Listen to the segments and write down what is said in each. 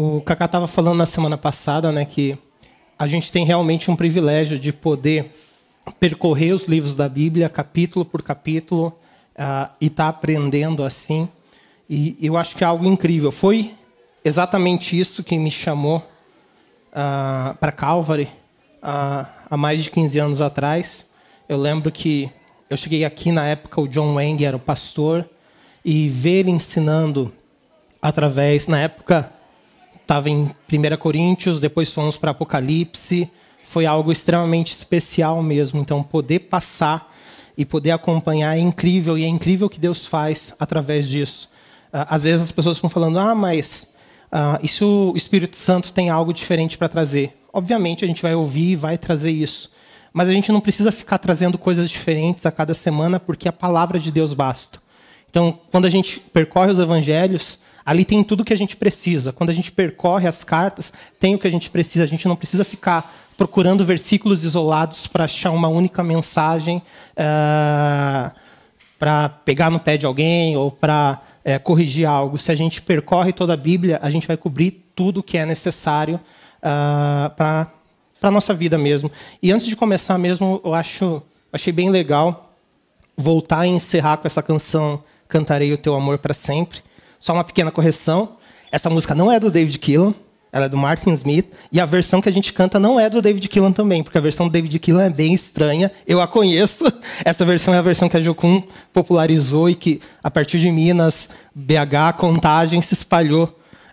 O Kaká estava falando na semana passada, né, que a gente tem realmente um privilégio de poder percorrer os livros da Bíblia capítulo por capítulo uh, e estar tá aprendendo assim. E eu acho que é algo incrível. Foi exatamente isso que me chamou uh, ah, para Calvary uh, há mais de 15 anos atrás. Eu lembro que eu cheguei aqui na época, o John Wang era o pastor, e ver ele ensinando através, na época, estava em 1 Coríntios, depois fomos para Apocalipse. Foi algo extremamente especial mesmo. Então, poder passar e poder acompanhar é incrível, e é incrível o que Deus faz através disso. Ah, às vezes as pessoas ficam falando, ah, mas isso ah, o Espírito Santo tem algo diferente para trazer. Obviamente a gente vai ouvir e vai trazer isso. Mas a gente não precisa ficar trazendo coisas diferentes a cada semana, porque a palavra de Deus basta. Então, quando a gente percorre os evangelhos, Ali tem tudo o que a gente precisa. Quando a gente percorre as cartas, tem o que a gente precisa. A gente não precisa ficar procurando versículos isolados para achar uma única mensagem, uh, eh, para pegar no pé de alguém ou para uh, eh, corrigir algo. Se a gente percorre toda a Bíblia, a gente vai cobrir tudo o que é necessário uh, eh, para para nossa vida mesmo. E antes de começar mesmo, eu acho achei bem legal voltar e encerrar com essa canção Cantarei o teu amor para sempre, só uma pequena correção. Essa música não é do David Keelan, ela é do Martin Smith. E a versão que a gente canta não é do David Keelan também, porque a versão do David Keelan é bem estranha. Eu a conheço. Essa versão é a versão que a Jocum popularizou e que, a partir de Minas, BH, Contagem, se espalhou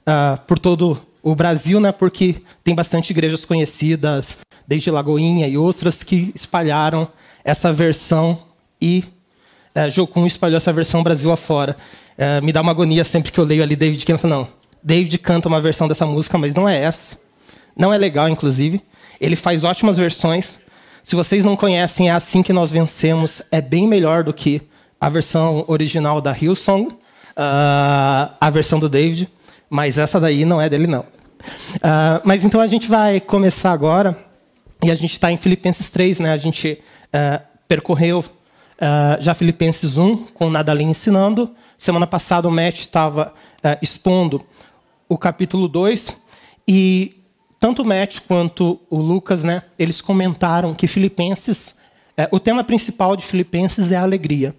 uh, por todo o Brasil, né, porque tem bastante igrejas conhecidas, desde Lagoinha e outras, que espalharam essa versão e é, Jocum espalhou essa versão Brasil afora. É, me dá uma agonia sempre que eu leio ali David Canta. Não, David canta uma versão dessa música, mas não é essa. Não é legal, inclusive. Ele faz ótimas versões. Se vocês não conhecem, é assim que nós vencemos. É bem melhor do que a versão original da Hillsong, uh, a versão do David. Mas essa daí não é dele, não. Uh, mas então a gente vai começar agora. E a gente está em Filipenses 3, né? A gente uh, percorreu Uh, já Filipenses 1, com Nadalim ensinando. Semana passada o Matt estava uh, ah, expondo o capítulo 2. E tanto o Matt quanto o Lucas, né, eles comentaram que Filipenses, uh, o tema principal de Filipenses é a alegria.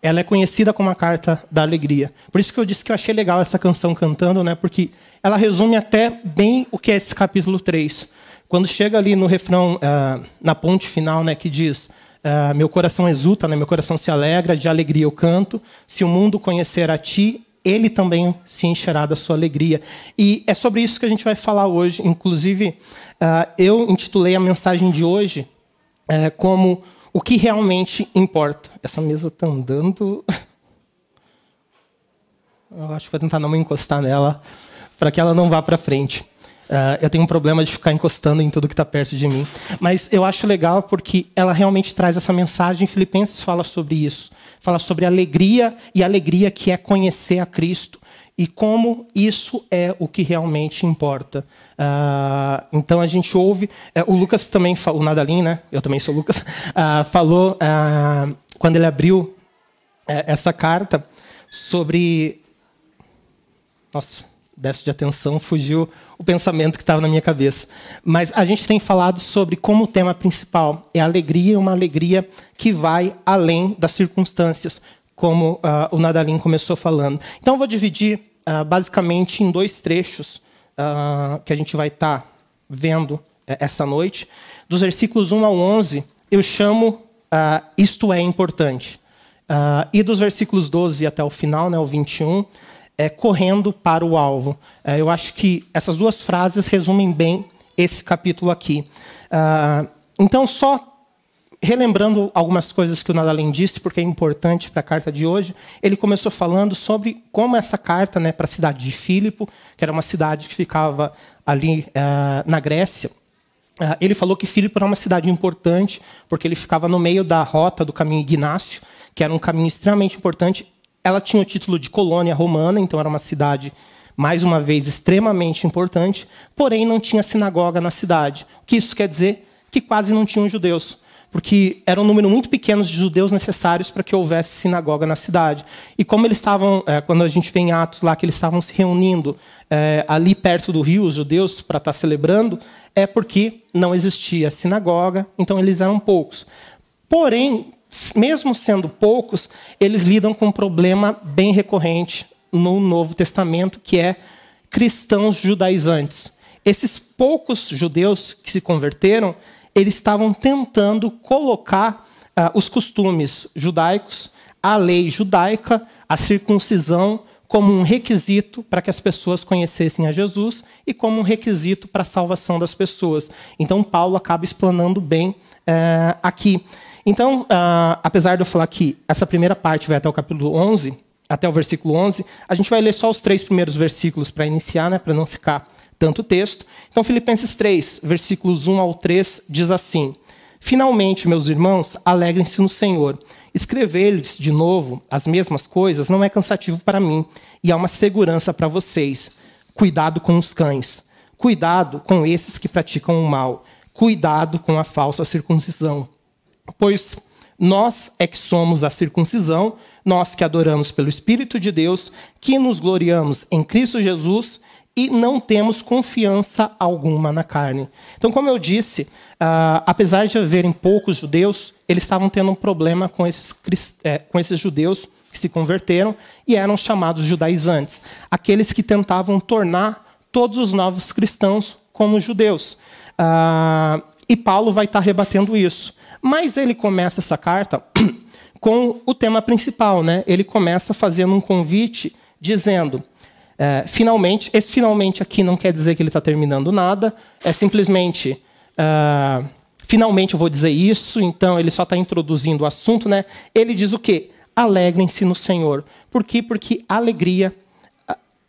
Ela é conhecida como a carta da alegria. Por isso que eu disse que eu achei legal essa canção cantando, né, porque ela resume até bem o que é esse capítulo 3. Quando chega ali no refrão, ah, na ponte final, né, que diz Uh, meu coração exulta, né? meu coração se alegra, de alegria eu canto. Se o mundo conhecer a ti, ele também se encherá da sua alegria. E é sobre isso que a gente vai falar hoje. Inclusive, uh, eu intitulei a mensagem de hoje uh, como O que realmente importa. Essa mesa está andando. eu acho que vou tentar não me encostar nela, para que ela não vá para frente. Uh, eu tenho um problema de ficar encostando em tudo que está perto de mim. Mas eu acho legal porque ela realmente traz essa mensagem. Filipenses fala sobre isso. Fala sobre alegria e alegria que é conhecer a Cristo e como isso é o que realmente importa. Uh, então a gente ouve. Uh, o Lucas também falou, o Nadalim, né? Eu também sou Lucas. Ah, falou quando ele abriu eh, essa carta sobre. Nossa déficit de atenção, fugiu o pensamento que estava na minha cabeça. Mas a gente tem falado sobre como o tema principal é alegria, uma alegria que vai além das circunstâncias, como uh, o Nadalim começou falando. Então, eu vou dividir uh, basicamente em dois trechos uh, que a gente vai estar tá vendo é, essa noite. Dos versículos 1 ao 11, eu chamo Isto é Importante. e dos versículos 12 até o final, né, o 21, é, correndo para o alvo. É, eu acho que essas duas frases resumem bem esse capítulo aqui. Ah, então, só relembrando algumas coisas que o Nadalém disse, porque é importante para a carta de hoje, ele começou falando sobre como essa carta né, para a cidade de Filipo, que era uma cidade que ficava ali ah, na Grécia, ah, ele falou que Filipo era uma cidade importante, porque ele ficava no meio da rota do caminho Ignácio, que era um caminho extremamente importante ela tinha o título de colônia romana, então era uma cidade, mais uma vez, extremamente importante, porém não tinha sinagoga na cidade. O que isso quer dizer? Que quase não tinham judeus porque era um número muito pequeno de judeus necessários para que houvesse sinagoga na cidade. E como eles estavam, é, quando a gente vê em Atos lá que eles estavam se reunindo é, ali perto do rio, os judeus, para estar celebrando, é porque não existia sinagoga, então eles eram poucos. Porém, mesmo sendo poucos, eles lidam com um problema bem recorrente no Novo Testamento, que é cristãos judaizantes. Esses poucos judeus que se converteram, eles estavam tentando colocar ah, os costumes judaicos, a lei judaica, a circuncisão, como um requisito para que as pessoas conhecessem a Jesus e como um requisito para a salvação das pessoas. Então, Paulo acaba explanando bem eh, aqui. Então, uh, apesar de eu falar que essa primeira parte vai até o capítulo 11, até o versículo 11, a gente vai ler só os três primeiros versículos para iniciar, né, para não ficar tanto texto. Então, Filipenses 3, versículos 1 ao 3, diz assim: Finalmente, meus irmãos, alegrem-se no Senhor. Escrever-lhes de novo as mesmas coisas não é cansativo para mim, e há uma segurança para vocês. Cuidado com os cães. Cuidado com esses que praticam o mal. Cuidado com a falsa circuncisão. Pois nós é que somos a circuncisão, nós que adoramos pelo Espírito de Deus, que nos gloriamos em Cristo Jesus e não temos confiança alguma na carne. Então, como eu disse, uh, apesar de haverem poucos judeus, eles estavam tendo um problema com esses, é, com esses judeus que se converteram e eram chamados judaizantes aqueles que tentavam tornar todos os novos cristãos como judeus. Uh, e Paulo vai estar rebatendo isso. Mas ele começa essa carta com o tema principal, né? Ele começa fazendo um convite dizendo: é, finalmente, esse finalmente aqui não quer dizer que ele está terminando nada, é simplesmente é, finalmente eu vou dizer isso, então ele só está introduzindo o assunto, né? Ele diz o quê? Alegrem-se no Senhor. Por quê? Porque alegria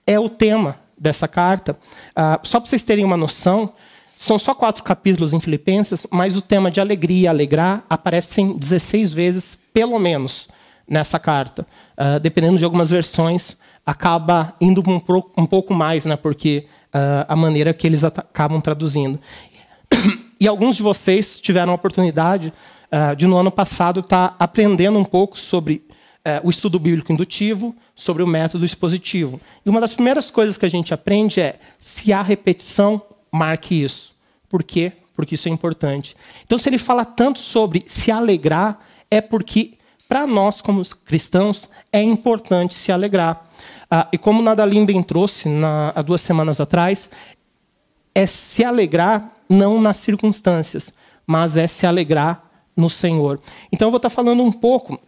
é o tema dessa carta. Ah, só para vocês terem uma noção, são só quatro capítulos em Filipenses, mas o tema de alegria, alegrar, aparecem 16 vezes, pelo menos, nessa carta. Uh, dependendo de algumas versões, acaba indo um, pro, um pouco mais, né, porque uh, a maneira que eles acabam traduzindo. E alguns de vocês tiveram a oportunidade uh, de, no ano passado, estar tá aprendendo um pouco sobre eh, o estudo bíblico indutivo, sobre o método expositivo. E uma das primeiras coisas que a gente aprende é se há repetição, marque isso. Por quê? Porque isso é importante. Então, se ele fala tanto sobre se alegrar, é porque para nós, como cristãos, é importante se alegrar. Ah, e como Nadalim bem trouxe na, há duas semanas atrás, é se alegrar não nas circunstâncias, mas é se alegrar no Senhor. Então, eu vou estar tá falando um pouco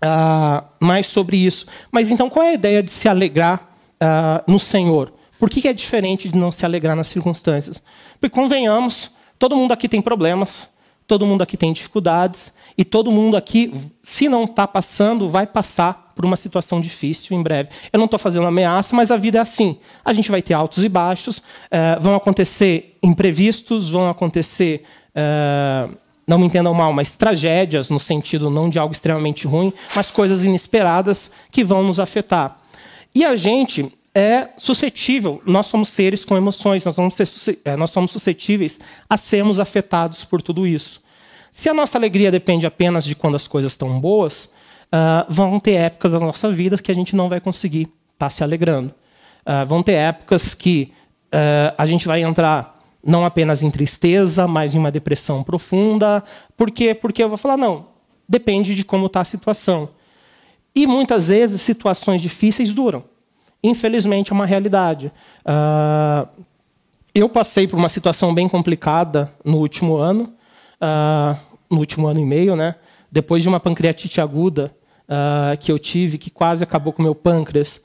ah, mais sobre isso. Mas então, qual é a ideia de se alegrar ah, no Senhor? Por que é diferente de não se alegrar nas circunstâncias? Porque, convenhamos, todo mundo aqui tem problemas, todo mundo aqui tem dificuldades, e todo mundo aqui, se não está passando, vai passar por uma situação difícil em breve. Eu não estou fazendo ameaça, mas a vida é assim. A gente vai ter altos e baixos, eh, vão acontecer imprevistos, vão acontecer. Eh, não me entendam mal, mas tragédias, no sentido não de algo extremamente ruim, mas coisas inesperadas que vão nos afetar. E a gente, é suscetível, nós somos seres com emoções, nós, vamos ser, é, nós somos suscetíveis a sermos afetados por tudo isso. Se a nossa alegria depende apenas de quando as coisas estão boas, uh, vão ter épocas da nossa vida que a gente não vai conseguir estar tá se alegrando. Uh, vão ter épocas que uh, a gente vai entrar não apenas em tristeza, mas em uma depressão profunda. Por quê? Porque eu vou falar, não, depende de como está a situação. E muitas vezes situações difíceis duram infelizmente é uma realidade. Uh, eu passei por uma situação bem complicada no último ano, uh, no último ano e meio, né? Depois de uma pancreatite aguda uh, que eu tive, que quase acabou com meu pâncreas,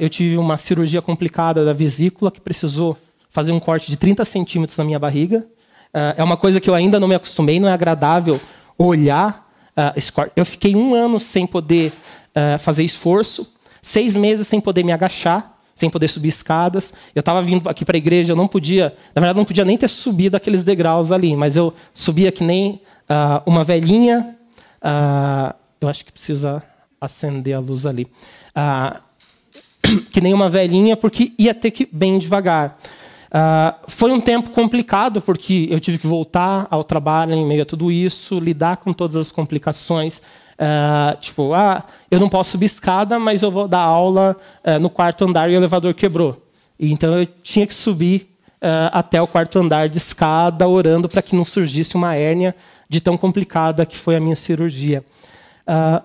eu tive uma cirurgia complicada da vesícula que precisou fazer um corte de 30 centímetros na minha barriga. é uma coisa que eu ainda não me acostumei, não é agradável olhar esse corte. Eu fiquei um ano sem poder fazer esforço seis meses sem poder me agachar, sem poder subir escadas. Eu estava vindo aqui para a igreja, eu não podia, na verdade, não podia nem ter subido aqueles degraus ali, mas eu subia que nem uh, uma velhinha. Uh, eu acho que precisa acender a luz ali. Uh, que nem uma velhinha, porque ia ter que ir bem devagar. Uh, foi um tempo complicado, porque eu tive que voltar ao trabalho em meio a tudo isso, lidar com todas as complicações. Uh, tipo, ah, eu não posso subir escada, mas eu vou dar aula uh, no quarto andar e o elevador quebrou. Então eu tinha que subir uh, até o quarto andar de escada, orando para que não surgisse uma hérnia de tão complicada que foi a minha cirurgia.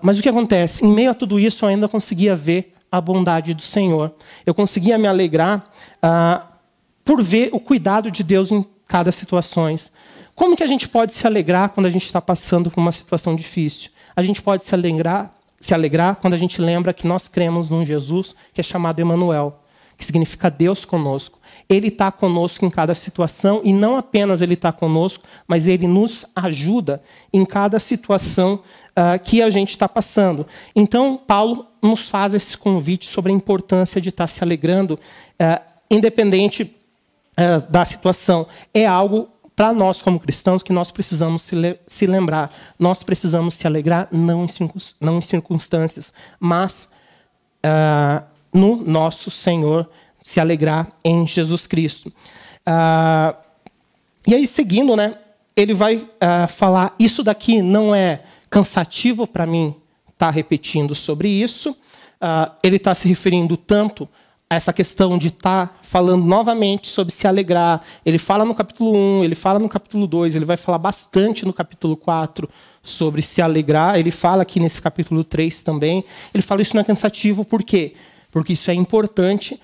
mas o que acontece? Em meio a tudo isso, eu ainda conseguia ver a bondade do Senhor. Eu conseguia me alegrar por ver o cuidado de Deus em cada situação. Como que a gente pode se alegrar quando a gente está passando por uma situação difícil? a gente pode se alegrar, se alegrar quando a gente lembra que nós cremos num Jesus que é chamado Emanuel, que significa Deus conosco. Ele está conosco em cada situação e não apenas ele está conosco, mas ele nos ajuda em cada situação uh, que a gente está passando. Então, Paulo nos faz esse convite sobre a importância de estar tá se alegrando, uh, independente uh, da situação. É algo para nós, como cristãos, que nós precisamos se, le se lembrar, nós precisamos se alegrar, não em, não em circunstâncias, mas uh, no nosso Senhor, se alegrar em Jesus Cristo. Uh, e aí, seguindo, né, ele vai uh, falar: Isso daqui não é cansativo para mim estar tá repetindo sobre isso. ele está se referindo tanto essa questão de estar tá falando novamente sobre se alegrar. Ele fala no capítulo 1, ele fala no capítulo 2, ele vai falar bastante no capítulo 4 sobre se alegrar. Ele fala aqui nesse capítulo 3 também. Ele fala isso não é cansativo, por quê? Porque isso é importante.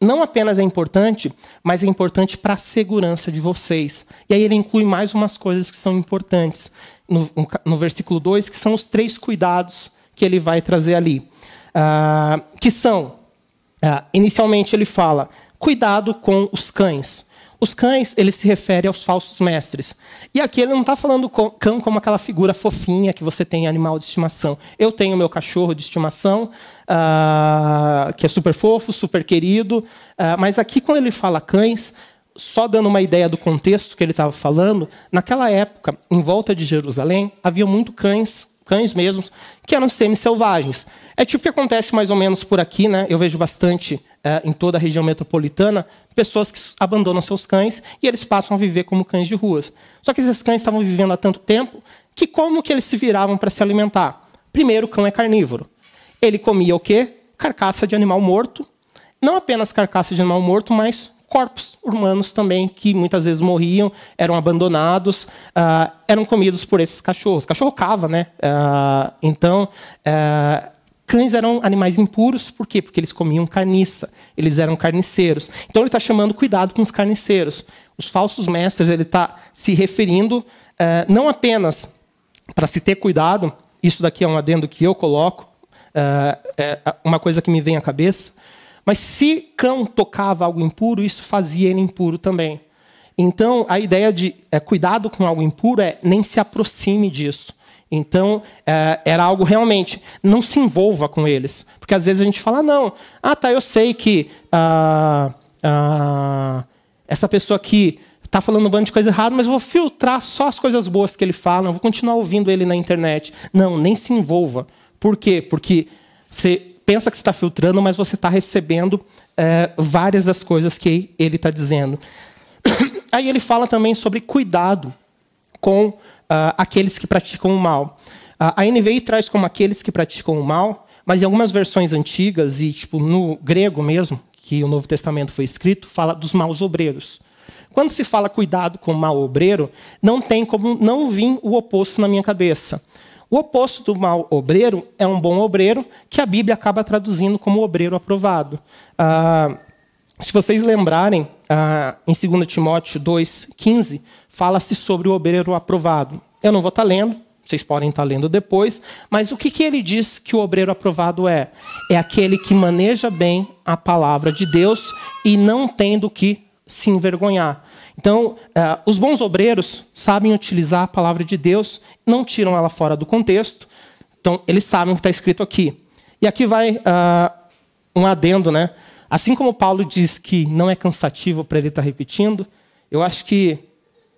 Não apenas é importante, mas é importante para a segurança de vocês. E aí ele inclui mais umas coisas que são importantes no, no versículo 2, que são os três cuidados que ele vai trazer ali. Ah, que são Uh, inicialmente ele fala: cuidado com os cães. Os cães, ele se refere aos falsos mestres. E aqui ele não está falando cão como aquela figura fofinha que você tem animal de estimação. Eu tenho meu cachorro de estimação, uh, que é super fofo, super querido. Uh, mas aqui, quando ele fala cães, só dando uma ideia do contexto que ele estava falando, naquela época, em volta de Jerusalém, havia muito cães cães mesmos, que eram semi-selvagens. É tipo o que acontece mais ou menos por aqui, né? Eu vejo bastante é, em toda a região metropolitana pessoas que abandonam seus cães e eles passam a viver como cães de ruas. Só que esses cães estavam vivendo há tanto tempo que como que eles se viravam para se alimentar? Primeiro, o cão é carnívoro. Ele comia o quê? Carcaça de animal morto. Não apenas carcaça de animal morto, mas corpos humanos também, que muitas vezes morriam, eram abandonados, uh, eram comidos por esses cachorros. Cachorro cava, né? Uh, então, uh, cães eram animais impuros, por quê? Porque eles comiam carniça, eles eram carniceiros. Então, ele está chamando cuidado com os carniceiros. Os falsos mestres, ele está se referindo não apenas para se ter cuidado, isso daqui é um adendo que eu coloco, é, é uma coisa que me vem à cabeça, mas se cão tocava algo impuro, isso fazia ele impuro também. Então, a ideia de é, cuidado com algo impuro é nem se aproxime disso. Então, é, era algo realmente, não se envolva com eles. Porque às vezes a gente fala, ah, não, ah, tá, eu sei que ah, ah, essa pessoa aqui está falando um bando de coisa errada, mas vou filtrar só as coisas boas que ele fala, vou continuar ouvindo ele na internet. Não, nem se envolva. Por quê? Porque você pensa que você está filtrando, mas você está recebendo é, várias das coisas que ele está dizendo. Aí ele fala também sobre cuidado com uh, aqueles que praticam o mal. Uh, a NVI traz como aqueles que praticam o mal, mas em algumas versões antigas e tipo no grego mesmo, que o Novo Testamento foi escrito, fala dos maus obreiros. Quando se fala cuidado com o mau obreiro, não tem como não vir o oposto na minha cabeça. O oposto do mau obreiro é um bom obreiro, que a Bíblia acaba traduzindo como obreiro aprovado. Ah, se vocês lembrarem, ah, em 2 Timóteo 2,15, fala-se sobre o obreiro aprovado. Eu não vou estar tá lendo, vocês podem estar tá lendo depois, mas o que, que ele diz que o obreiro aprovado é? É aquele que maneja bem a palavra de Deus e não tem do que se envergonhar. Então, uh, os bons obreiros sabem utilizar a palavra de Deus, não tiram ela fora do contexto. Então, eles sabem o que está escrito aqui. E aqui vai uh, um adendo, né? Assim como Paulo diz que não é cansativo para ele estar tá repetindo, eu acho que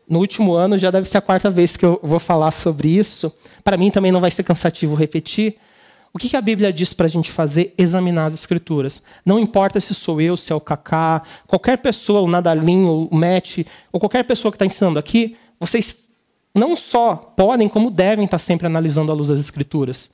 no último ano já deve ser a quarta vez que eu vou falar sobre isso. Para mim também não vai ser cansativo repetir, o que a Bíblia diz para a gente fazer? Examinar as Escrituras. Não importa se sou eu, se é o Kaká, qualquer pessoa, o Nadalinho, o Matt, ou qualquer pessoa que está ensinando aqui, vocês não só podem, como devem estar tá sempre analisando à luz das Escrituras.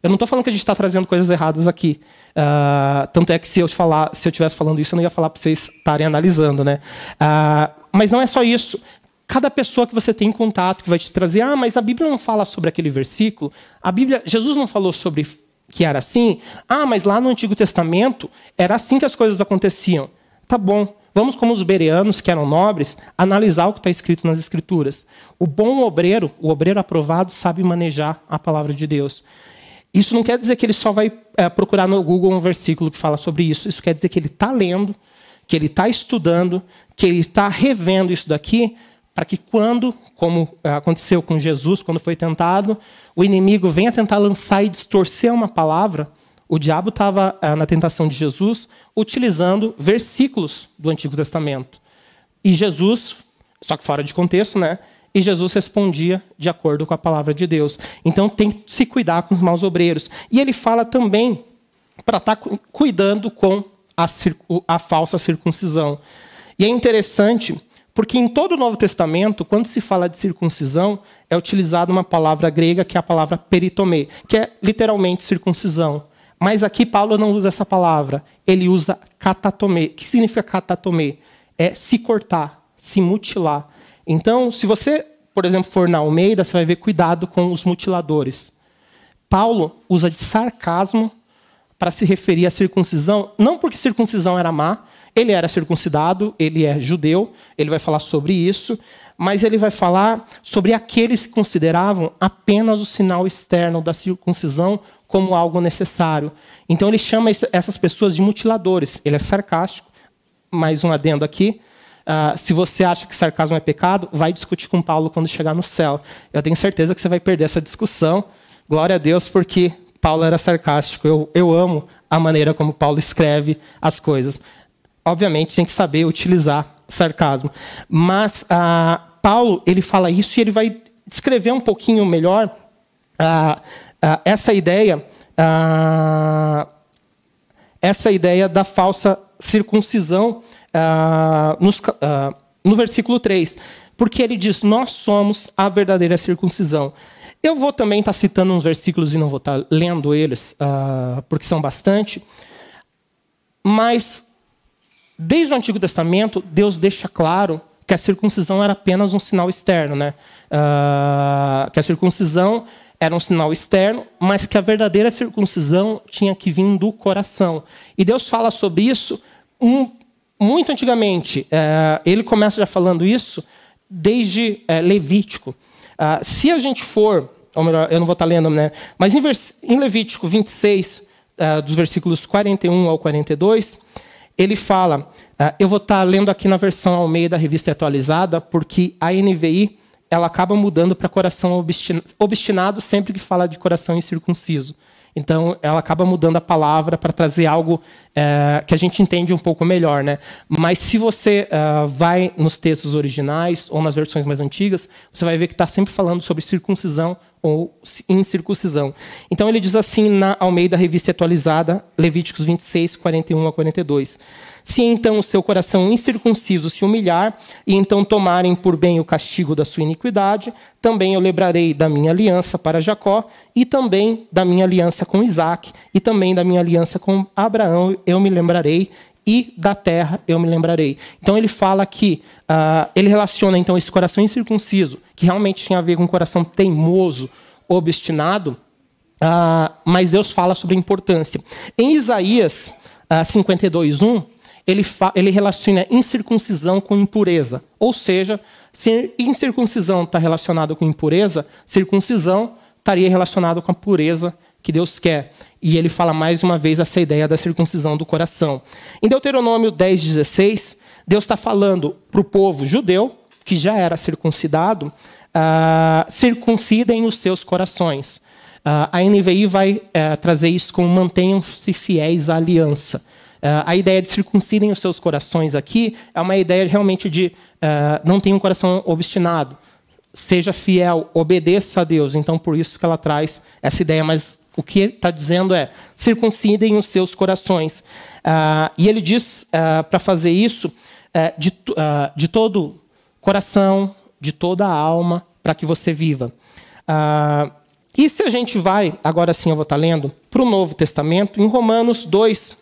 Eu não estou falando que a gente está trazendo coisas erradas aqui. Uh, tanto é que se eu falar, se eu estivesse falando isso, eu não ia falar para vocês estarem analisando, né? Uh, mas não é só isso. Cada pessoa que você tem em contato que vai te trazer, ah, mas a Bíblia não fala sobre aquele versículo. A Bíblia, Jesus não falou sobre que era assim. Ah, mas lá no Antigo Testamento era assim que as coisas aconteciam. Tá bom. Vamos, como os bereanos, que eram nobres, analisar o que está escrito nas Escrituras. O bom obreiro, o obreiro aprovado, sabe manejar a palavra de Deus. Isso não quer dizer que ele só vai é, procurar no Google um versículo que fala sobre isso. Isso quer dizer que ele está lendo, que ele está estudando, que ele está revendo isso daqui, para que quando, como é, aconteceu com Jesus, quando foi tentado, o inimigo venha tentar lançar e distorcer uma palavra, o diabo estava eh, na tentação de Jesus utilizando versículos do Antigo Testamento. E Jesus, só que fora de contexto, né? E Jesus respondia de acordo com a palavra de Deus. Então tem que se cuidar com os maus obreiros. E ele fala também para estar tá cuidando com a, a falsa circuncisão. E é interessante porque em todo o Novo Testamento, quando se fala de circuncisão, é utilizada uma palavra grega que é a palavra peritomê, que é literalmente circuncisão. Mas aqui Paulo não usa essa palavra, ele usa catatomê. O que significa catatomê? É se cortar, se mutilar. Então, se você, por exemplo, for na Almeida, você vai ver cuidado com os mutiladores. Paulo usa de sarcasmo para se referir à circuncisão, não porque circuncisão era má, ele era circuncidado, ele é judeu, ele vai falar sobre isso, mas ele vai falar sobre aqueles que consideravam apenas o sinal externo da circuncisão como algo necessário. Então ele chama essas pessoas de mutiladores. Ele é sarcástico. Mais um adendo aqui. Uh, se você acha que sarcasmo é pecado, vai discutir com Paulo quando chegar no céu. Eu tenho certeza que você vai perder essa discussão. Glória a Deus, porque Paulo era sarcástico. Eu, eu amo a maneira como Paulo escreve as coisas obviamente, tem que saber utilizar sarcasmo. Mas ah, Paulo ele fala isso e ele vai descrever um pouquinho melhor ah, ah, essa ideia, ah, essa ideia da falsa circuncisão ah, nos, ah, no versículo 3. Porque ele diz: Nós somos a verdadeira circuncisão. Eu vou também estar tá citando uns versículos e não vou estar tá lendo eles, porque são bastante. Mas Desde o Antigo Testamento, Deus deixa claro que a circuncisão era apenas um sinal externo, né? Uh, que a circuncisão era um sinal externo, mas que a verdadeira circuncisão tinha que vir do coração. E Deus fala sobre isso um, muito antigamente. Uh, ele começa já falando isso desde uh, Levítico. Ah, se a gente for, ou melhor, eu não vou estar lendo, né? Mas em, em Levítico 26, dos versículos 41 ao 42 ele fala, uh, eu vou estar tá lendo aqui na versão ao meio da revista atualizada, porque a NVI ela acaba mudando para coração obstinado sempre que fala de coração incircunciso. Então, ela acaba mudando a palavra para trazer algo é, que a gente entende um pouco melhor. Né? Mas se você é, vai nos textos originais ou nas versões mais antigas, você vai ver que está sempre falando sobre circuncisão ou incircuncisão. Então ele diz assim na Almeida Revista Atualizada, Levíticos 26, 41 a 42. Se então o seu coração incircunciso se humilhar, e então tomarem por bem o castigo da sua iniquidade, também eu lembrarei da minha aliança para Jacó, e também da minha aliança com Isaac, e também da minha aliança com Abraão eu me lembrarei, e da terra eu me lembrarei. Então ele fala que uh, ele relaciona então esse coração incircunciso, que realmente tinha a ver com um coração teimoso, obstinado, uh, mas Deus fala sobre a importância. Em Isaías uh, ah, 52:1 ele, ele relaciona incircuncisão com impureza, ou seja, se incircuncisão está relacionado com impureza, circuncisão estaria relacionado com a pureza que Deus quer. E ele fala mais uma vez essa ideia da circuncisão do coração. Em Deuteronômio 10:16, Deus está falando para o povo judeu, que já era circuncidado, uh, circuncidem os seus corações. Uh, a NVI vai uh, trazer isso como mantenham-se fiéis à aliança. Uh, a ideia de circuncidem os seus corações aqui é uma ideia realmente de uh, não tenha um coração obstinado. Seja fiel, obedeça a Deus. Então, por isso que ela traz essa ideia mais o que está dizendo é: circuncidem os seus corações. Ah, e ele diz ah, para fazer isso é, de, ah, de todo coração, de toda a alma, para que você viva. Ah, e se a gente vai, agora sim eu vou estar tá lendo, para o Novo Testamento, em Romanos 2,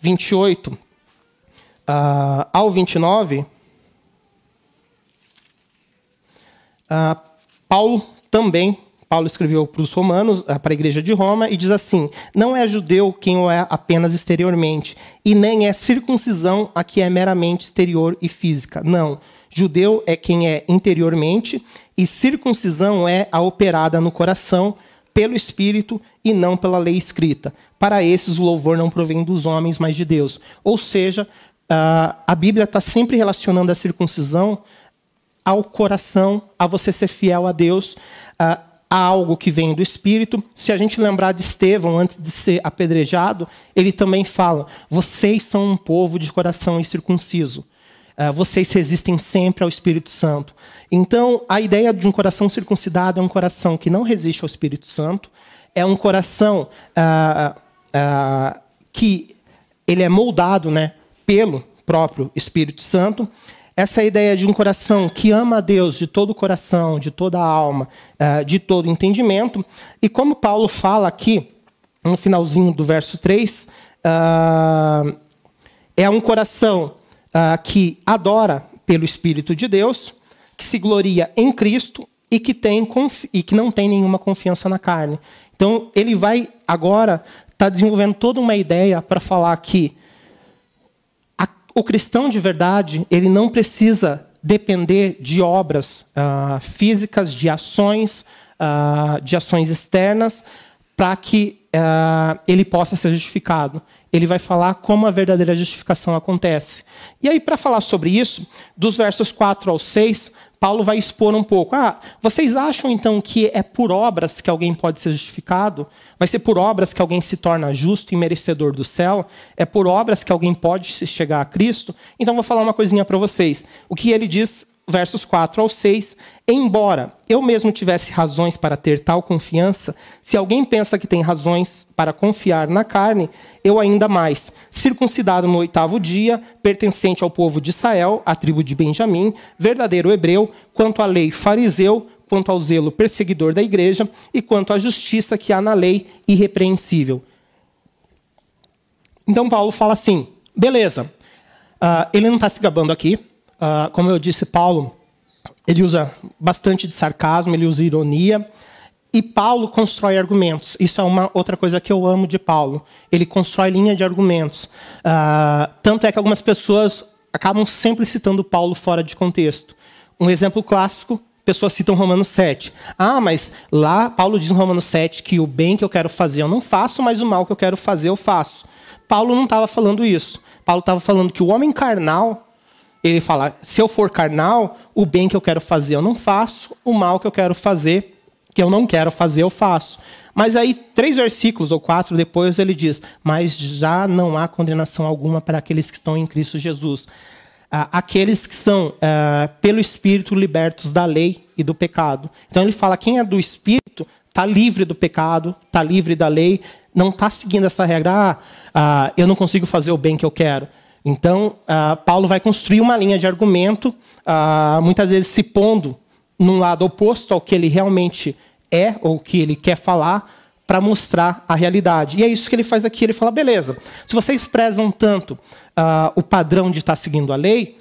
28 ah, ao 29. Paulo também Paulo escreveu para os romanos, eh, para a igreja de Roma, e diz assim: Não é judeu quem o é apenas exteriormente, e nem é circuncisão a que é meramente exterior e física. Não. Judeu é quem é interiormente, e circuncisão é a operada no coração, pelo Espírito e não pela lei escrita. Para esses, o louvor não provém dos homens, mas de Deus. Ou seja, ah, a Bíblia está sempre relacionando a circuncisão ao coração, a você ser fiel a Deus. Ah, há algo que vem do Espírito. Se a gente lembrar de Estevão, antes de ser apedrejado, ele também fala: vocês são um povo de coração incircunciso. É, vocês resistem sempre ao Espírito Santo. Então, a ideia de um coração circuncidado é um coração que não resiste ao Espírito Santo, é um coração ah, ah, que ele é moldado né, pelo próprio Espírito Santo essa ideia de um coração que ama a Deus de todo o coração, de toda a alma, eh, de todo o entendimento. E como Paulo fala aqui, no finalzinho do verso 3, eh, é um coração eh, que adora pelo Espírito de Deus, que se gloria em Cristo e que, tem, e que não tem nenhuma confiança na carne. Então, ele vai agora estar tá desenvolvendo toda uma ideia para falar que o cristão de verdade, ele não precisa depender de obras uh, físicas, de ações, uh, de ações externas, para que uh, ele possa ser justificado. Ele vai falar como a verdadeira justificação acontece. E aí, para falar sobre isso, dos versos 4 ao 6, Paulo vai expor um pouco. Ah, vocês acham então que é por obras que alguém pode ser justificado? Vai ser por obras que alguém se torna justo e merecedor do céu? É por obras que alguém pode chegar a Cristo? Então vou falar uma coisinha para vocês. O que ele diz versos 4 ao 6. Embora eu mesmo tivesse razões para ter tal confiança, se alguém pensa que tem razões para confiar na carne, eu ainda mais. Circuncidado no oitavo dia, pertencente ao povo de Israel, a tribo de Benjamim, verdadeiro hebreu, quanto à lei fariseu, quanto ao zelo perseguidor da igreja e quanto à justiça que há na lei irrepreensível. Então Paulo fala assim: beleza, uh, ele não está se gabando aqui, Uh, como eu disse, Paulo ele usa bastante de sarcasmo, ele usa ironia. E Paulo constrói argumentos. Isso é uma outra coisa que eu amo de Paulo. Ele constrói linha de argumentos. Uh, tanto é que algumas pessoas acabam sempre citando Paulo fora de contexto. Um exemplo clássico, pessoas citam Romanos 7. Ah, mas lá Paulo diz em Romanos 7 que o bem que eu quero fazer eu não faço, mas o mal que eu quero fazer eu faço. Paulo não estava falando isso. Paulo estava falando que o homem carnal ele fala: se eu for carnal, o bem que eu quero fazer eu não faço, o mal que eu quero fazer, que eu não quero fazer, eu faço. Mas aí, três versículos ou quatro depois, ele diz: Mas já não há condenação alguma para aqueles que estão em Cristo Jesus. Ah, aqueles que são, uh, pelo Espírito, libertos da lei e do pecado. Então, ele fala: quem é do Espírito está livre do pecado, está livre da lei, não está seguindo essa regra, ah, ah, eu não consigo fazer o bem que eu quero. Então, uh, Paulo vai construir uma linha de argumento, uh, muitas vezes se pondo num lado oposto ao que ele realmente é ou que ele quer falar, para mostrar a realidade. E é isso que ele faz aqui. Ele fala: beleza, se vocês prezam tanto uh, o padrão de estar tá seguindo a lei,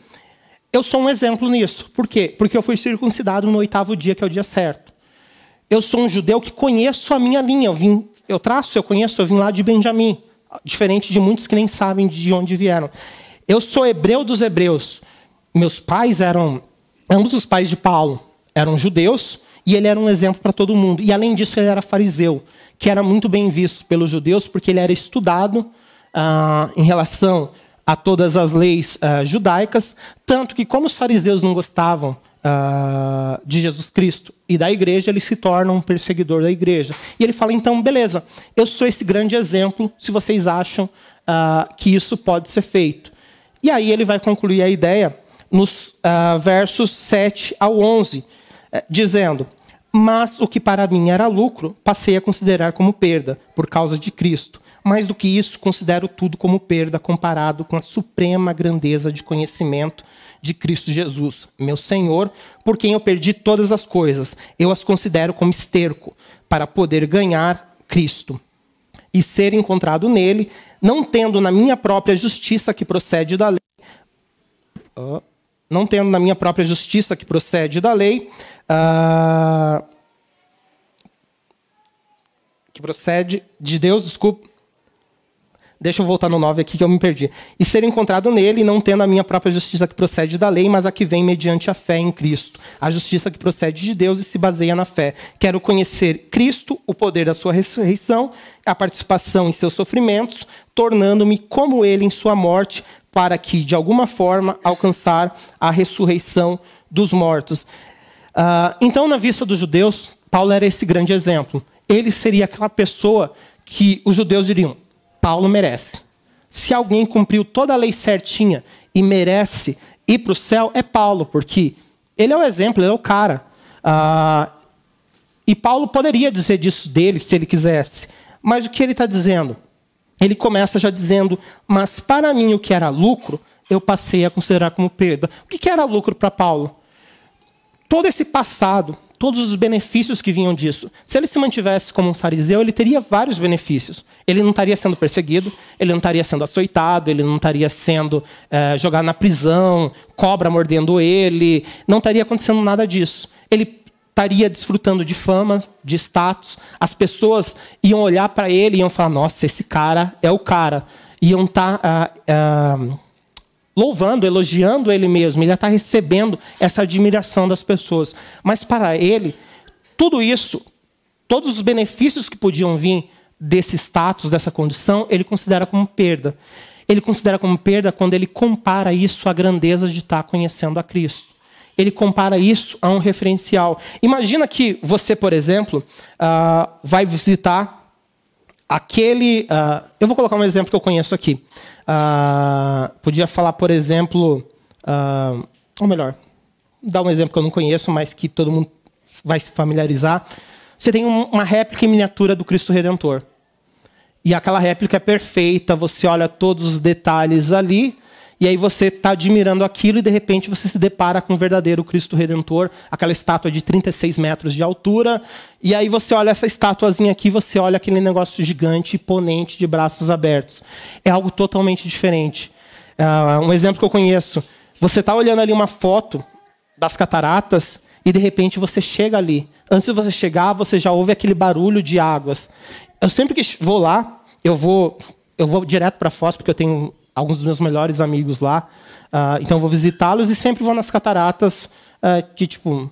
eu sou um exemplo nisso. Por quê? Porque eu fui circuncidado no oitavo dia, que é o dia certo. Eu sou um judeu que conheço a minha linha. Eu, vim, eu traço, eu conheço, eu vim lá de Benjamim diferente de muitos que nem sabem de onde vieram. Eu sou hebreu dos hebreus. Meus pais eram, ambos os pais de Paulo eram judeus e ele era um exemplo para todo mundo. E além disso, ele era fariseu, que era muito bem visto pelos judeus porque ele era estudado uh, em relação a todas as leis uh, judaicas, tanto que como os fariseus não gostavam uh, de Jesus Cristo e da igreja, ele se torna um perseguidor da igreja. E ele fala, então, beleza, eu sou esse grande exemplo, se vocês acham uh, que isso pode ser feito. E aí ele vai concluir a ideia nos uh, versos 7 ao 11, eh, dizendo: Mas o que para mim era lucro, passei a considerar como perda, por causa de Cristo. Mais do que isso, considero tudo como perda comparado com a suprema grandeza de conhecimento de Cristo Jesus, meu Senhor, por quem eu perdi todas as coisas. Eu as considero como esterco, para poder ganhar Cristo e ser encontrado nele, não tendo na minha própria justiça que procede da lei. não tendo na minha própria justiça que procede da lei. Uh, que procede de Deus, desculpa, Deixa eu voltar no 9 aqui que eu me perdi. E ser encontrado nele, não tendo a minha própria justiça que procede da lei, mas a que vem mediante a fé em Cristo. A justiça que procede de Deus e se baseia na fé. Quero conhecer Cristo, o poder da sua ressurreição, a participação em seus sofrimentos, tornando-me como ele em sua morte, para que, de alguma forma, alcançar a ressurreição dos mortos. Uh, então, na vista dos judeus, Paulo era esse grande exemplo. Ele seria aquela pessoa que os judeus diriam: Paulo merece. Se alguém cumpriu toda a lei certinha e merece ir para o céu, é Paulo, porque ele é o exemplo, ele é o cara. Ah, e Paulo poderia dizer disso dele se ele quisesse. Mas o que ele está dizendo? Ele começa já dizendo: Mas para mim o que era lucro, eu passei a considerar como perda. O que era lucro para Paulo? Todo esse passado, todos os benefícios que vinham disso. Se ele se mantivesse como um fariseu, ele teria vários benefícios. Ele não estaria sendo perseguido, ele não estaria sendo açoitado, ele não estaria sendo é, jogado na prisão, cobra mordendo ele, não estaria acontecendo nada disso. Ele estaria desfrutando de fama, de status, as pessoas iam olhar para ele e iam falar: nossa, esse cara é o cara. Iam estar. Tá, ah, ah, louvando, elogiando ele mesmo, ele está recebendo essa admiração das pessoas. Mas para ele, tudo isso, todos os benefícios que podiam vir desse status, dessa condição, ele considera como perda. Ele considera como perda quando ele compara isso à grandeza de estar tá conhecendo a Cristo. Ele compara isso a um referencial. Imagina que você, por exemplo, ah, vai visitar aquele. Uh, eu vou colocar um exemplo que eu conheço aqui. Uh, podia falar, por exemplo. Uh, ou melhor, dar um exemplo que eu não conheço, mas que todo mundo vai se familiarizar. Você tem um, uma réplica em miniatura do Cristo Redentor. E aquela réplica é perfeita, você olha todos os detalhes ali e aí você está admirando aquilo e de repente você se depara com o verdadeiro Cristo Redentor, aquela estátua de 36 metros de altura, e aí você olha essa estatuazinha aqui, você olha aquele negócio gigante, imponente, de braços abertos. É algo totalmente diferente. Uh, um exemplo que eu conheço, você está olhando ali uma foto das cataratas e de repente você chega ali. Antes de você chegar, você já ouve aquele barulho de águas. Eu sempre que vou lá, eu vou eu vou direto para a Foz porque eu tenho alguns dos meus melhores amigos lá. Uh, então vou visitá-los e sempre vou nas cataratas, uh, que tipo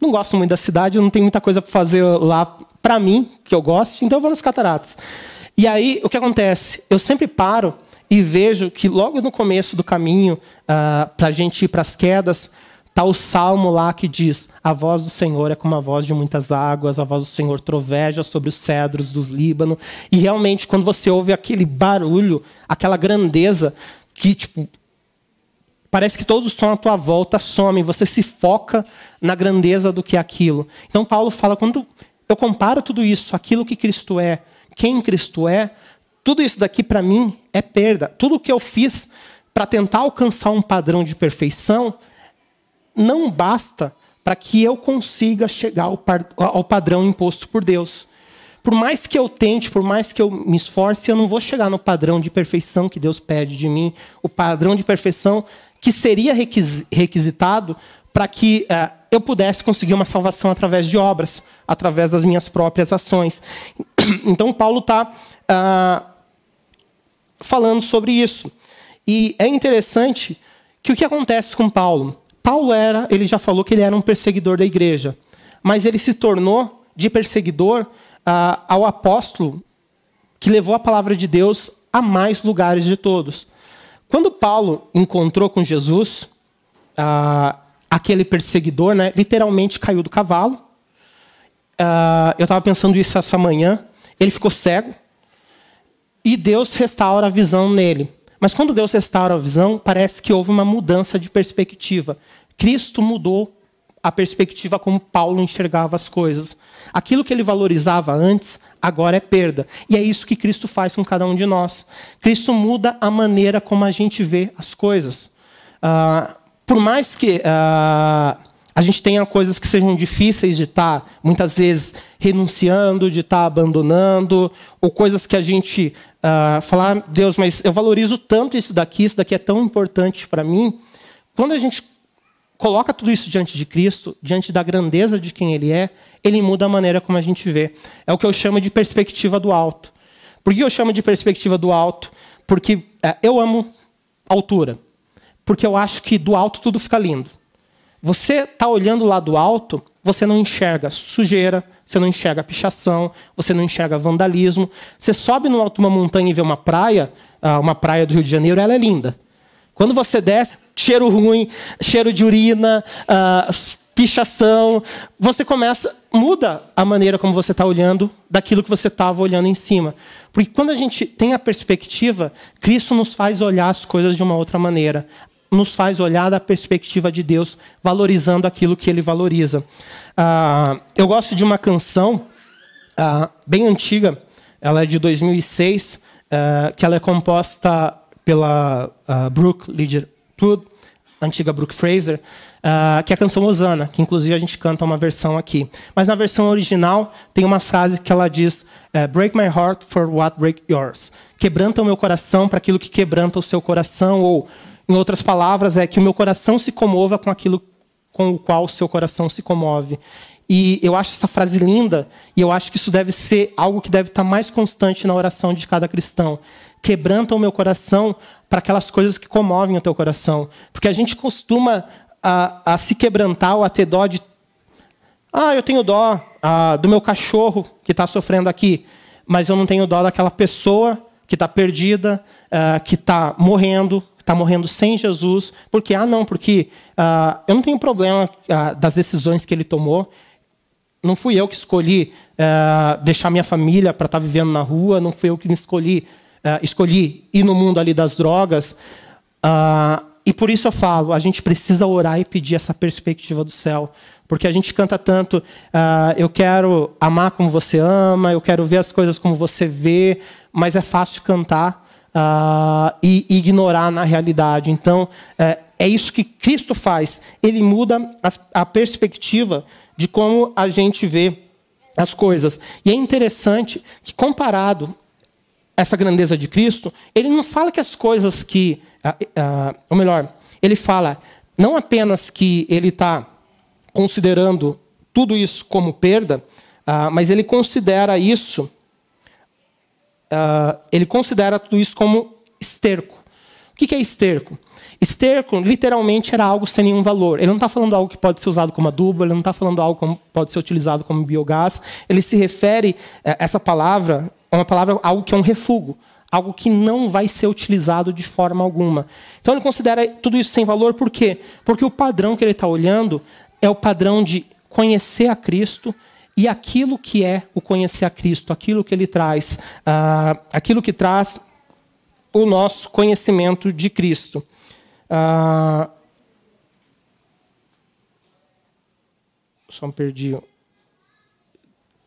não gosto muito da cidade, não tem muita coisa para fazer lá para mim que eu gosto, então eu vou nas cataratas. E aí o que acontece? Eu sempre paro e vejo que logo no começo do caminho uh, ah, para a gente ir para as quedas Tá o salmo lá que diz: A voz do Senhor é como a voz de muitas águas, a voz do Senhor troveja sobre os cedros dos Líbano. E realmente, quando você ouve aquele barulho, aquela grandeza, que tipo, parece que todos os sons à tua volta somem, você se foca na grandeza do que é aquilo. Então, Paulo fala: quando eu comparo tudo isso, aquilo que Cristo é, quem Cristo é, tudo isso daqui para mim é perda. Tudo o que eu fiz para tentar alcançar um padrão de perfeição não basta para que eu consiga chegar ao, ao padrão imposto por Deus. Por mais que eu tente, por mais que eu me esforce, eu não vou chegar no padrão de perfeição que Deus pede de mim, o padrão de perfeição que seria requisitado para que é, eu pudesse conseguir uma salvação através de obras, através das minhas próprias ações. Então, Paulo está uh, ah, falando sobre isso. E é interessante que o que acontece com Paulo? Paulo era, ele já falou que ele era um perseguidor da igreja, mas ele se tornou de perseguidor ah, ao apóstolo que levou a palavra de Deus a mais lugares de todos. Quando Paulo encontrou com Jesus, ah, aquele perseguidor, né, literalmente caiu do cavalo. Ah, eu estava pensando isso essa manhã. Ele ficou cego e Deus restaura a visão nele. Mas quando Deus restaura a visão, parece que houve uma mudança de perspectiva. Cristo mudou a perspectiva como Paulo enxergava as coisas. Aquilo que ele valorizava antes, agora é perda. E é isso que Cristo faz com cada um de nós. Cristo muda a maneira como a gente vê as coisas. Uh, por mais que uh, a gente tenha coisas que sejam difíceis de estar, muitas vezes renunciando, de estar abandonando, ou coisas que a gente uh, falar, Deus, mas eu valorizo tanto isso daqui, isso daqui é tão importante para mim. Quando a gente coloca tudo isso diante de Cristo, diante da grandeza de quem Ele é, Ele muda a maneira como a gente vê. É o que eu chamo de perspectiva do alto. Por que eu chamo de perspectiva do alto? Porque eh, eu amo altura. Porque eu acho que do alto tudo fica lindo. Você está olhando lá do alto, você não enxerga sujeira, você não enxerga pichação, você não enxerga vandalismo. Você sobe no alto de uma montanha e vê uma praia, ah, uma praia do Rio de Janeiro, ela é linda. Quando você desce, cheiro ruim, cheiro de urina, ah, pichação, você começa, muda a maneira como você está olhando daquilo que você estava olhando em cima. Porque quando a gente tem a perspectiva, Cristo nos faz olhar as coisas de uma outra maneira nos faz olhar da perspectiva de Deus, valorizando aquilo que Ele valoriza. Ah, eu gosto de uma canção ah, bem antiga, ela é de 2006, ah, que ela é composta pela ah, Brooke Ligerwood, antiga Brooke Fraser, ah, que é a canção Osana, que inclusive a gente canta uma versão aqui. Mas na versão original tem uma frase que ela diz eh, Break my heart for what break yours. Quebranta o meu coração para aquilo que quebranta o seu coração, ou em outras palavras, é que o meu coração se comova com aquilo com o qual o seu coração se comove. E eu acho essa frase linda, e eu acho que isso deve ser algo que deve estar mais constante na oração de cada cristão. Quebranta o meu coração para aquelas coisas que comovem o teu coração. Porque a gente costuma a, a se quebrantar ou a ter dó de. Ah, eu tenho dó ah, do meu cachorro que está sofrendo aqui, mas eu não tenho dó daquela pessoa que está perdida, ah, que está morrendo, está morrendo sem Jesus, porque, ah, não, porque ah, eu não tenho problema ah, das decisões que ele tomou, não fui eu que escolhi ah, deixar minha família para estar tá vivendo na rua, não fui eu que me escolhi, escolhi ir no mundo ali das drogas. e por isso eu falo, a gente precisa orar e pedir essa perspectiva do céu, porque a gente canta tanto, uh, eu quero amar como você ama, eu quero ver as coisas como você vê, mas é fácil cantar uh, e ignorar na realidade. Então, é, é, isso que Cristo faz. Ele muda a, a perspectiva de como a gente vê as coisas. E é interessante que, comparado essa grandeza de Cristo, ele não fala que as coisas que. Uh, uh, ou melhor, ele fala não apenas que ele está considerando tudo isso como perda, uh, mas ele considera isso uh, ele considera tudo isso como esterco. O que, é esterco? Esterco, literalmente, era algo sem nenhum valor. Ele não está falando algo que pode ser usado como adubo, ele não está falando algo que pode ser utilizado como biogás. Ele se refere, eh, essa palavra, a é uma palavra, algo que é um refúgio, algo que não vai ser utilizado de forma alguma. Então, ele considera tudo isso sem valor, por quê? Porque o padrão que ele está olhando é o padrão de conhecer a Cristo, e aquilo que é o conhecer a Cristo, aquilo que ele traz, ah, aquilo que traz o nosso conhecimento de Cristo. Ah, só me perdi,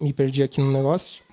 me perdi aqui no negócio.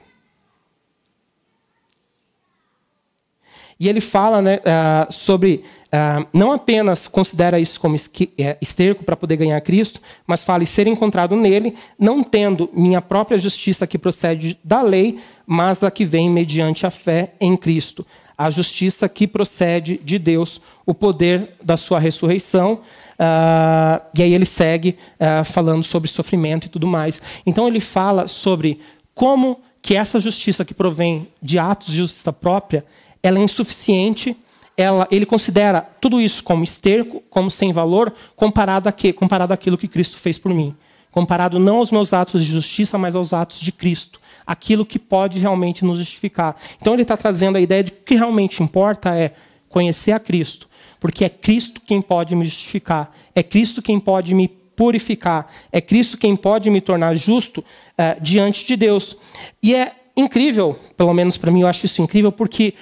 E ele fala né, ah, sobre ah, não apenas considera isso como é, esterco para poder ganhar Cristo, mas fala e ser encontrado nele, não tendo minha própria justiça que procede da lei, mas a que vem mediante a fé em Cristo. A justiça que procede de Deus, o poder da sua ressurreição. Ah, e aí ele segue ah, falando sobre sofrimento e tudo mais. Então ele fala sobre como que essa justiça que provém de atos de justiça própria, ela é insuficiente ela, ele considera tudo isso como esterco, como sem valor, comparado a quê? Comparado àquilo que Cristo fez por mim. Comparado não aos meus atos de justiça, mas aos atos de Cristo. Aquilo que pode realmente nos justificar. Então ele está trazendo a ideia de que o que realmente importa é conhecer a Cristo. Porque é Cristo quem pode me justificar. É Cristo quem pode me purificar. É Cristo quem pode me tornar justo eh, diante de Deus. E é incrível, pelo menos para mim eu acho isso incrível, porque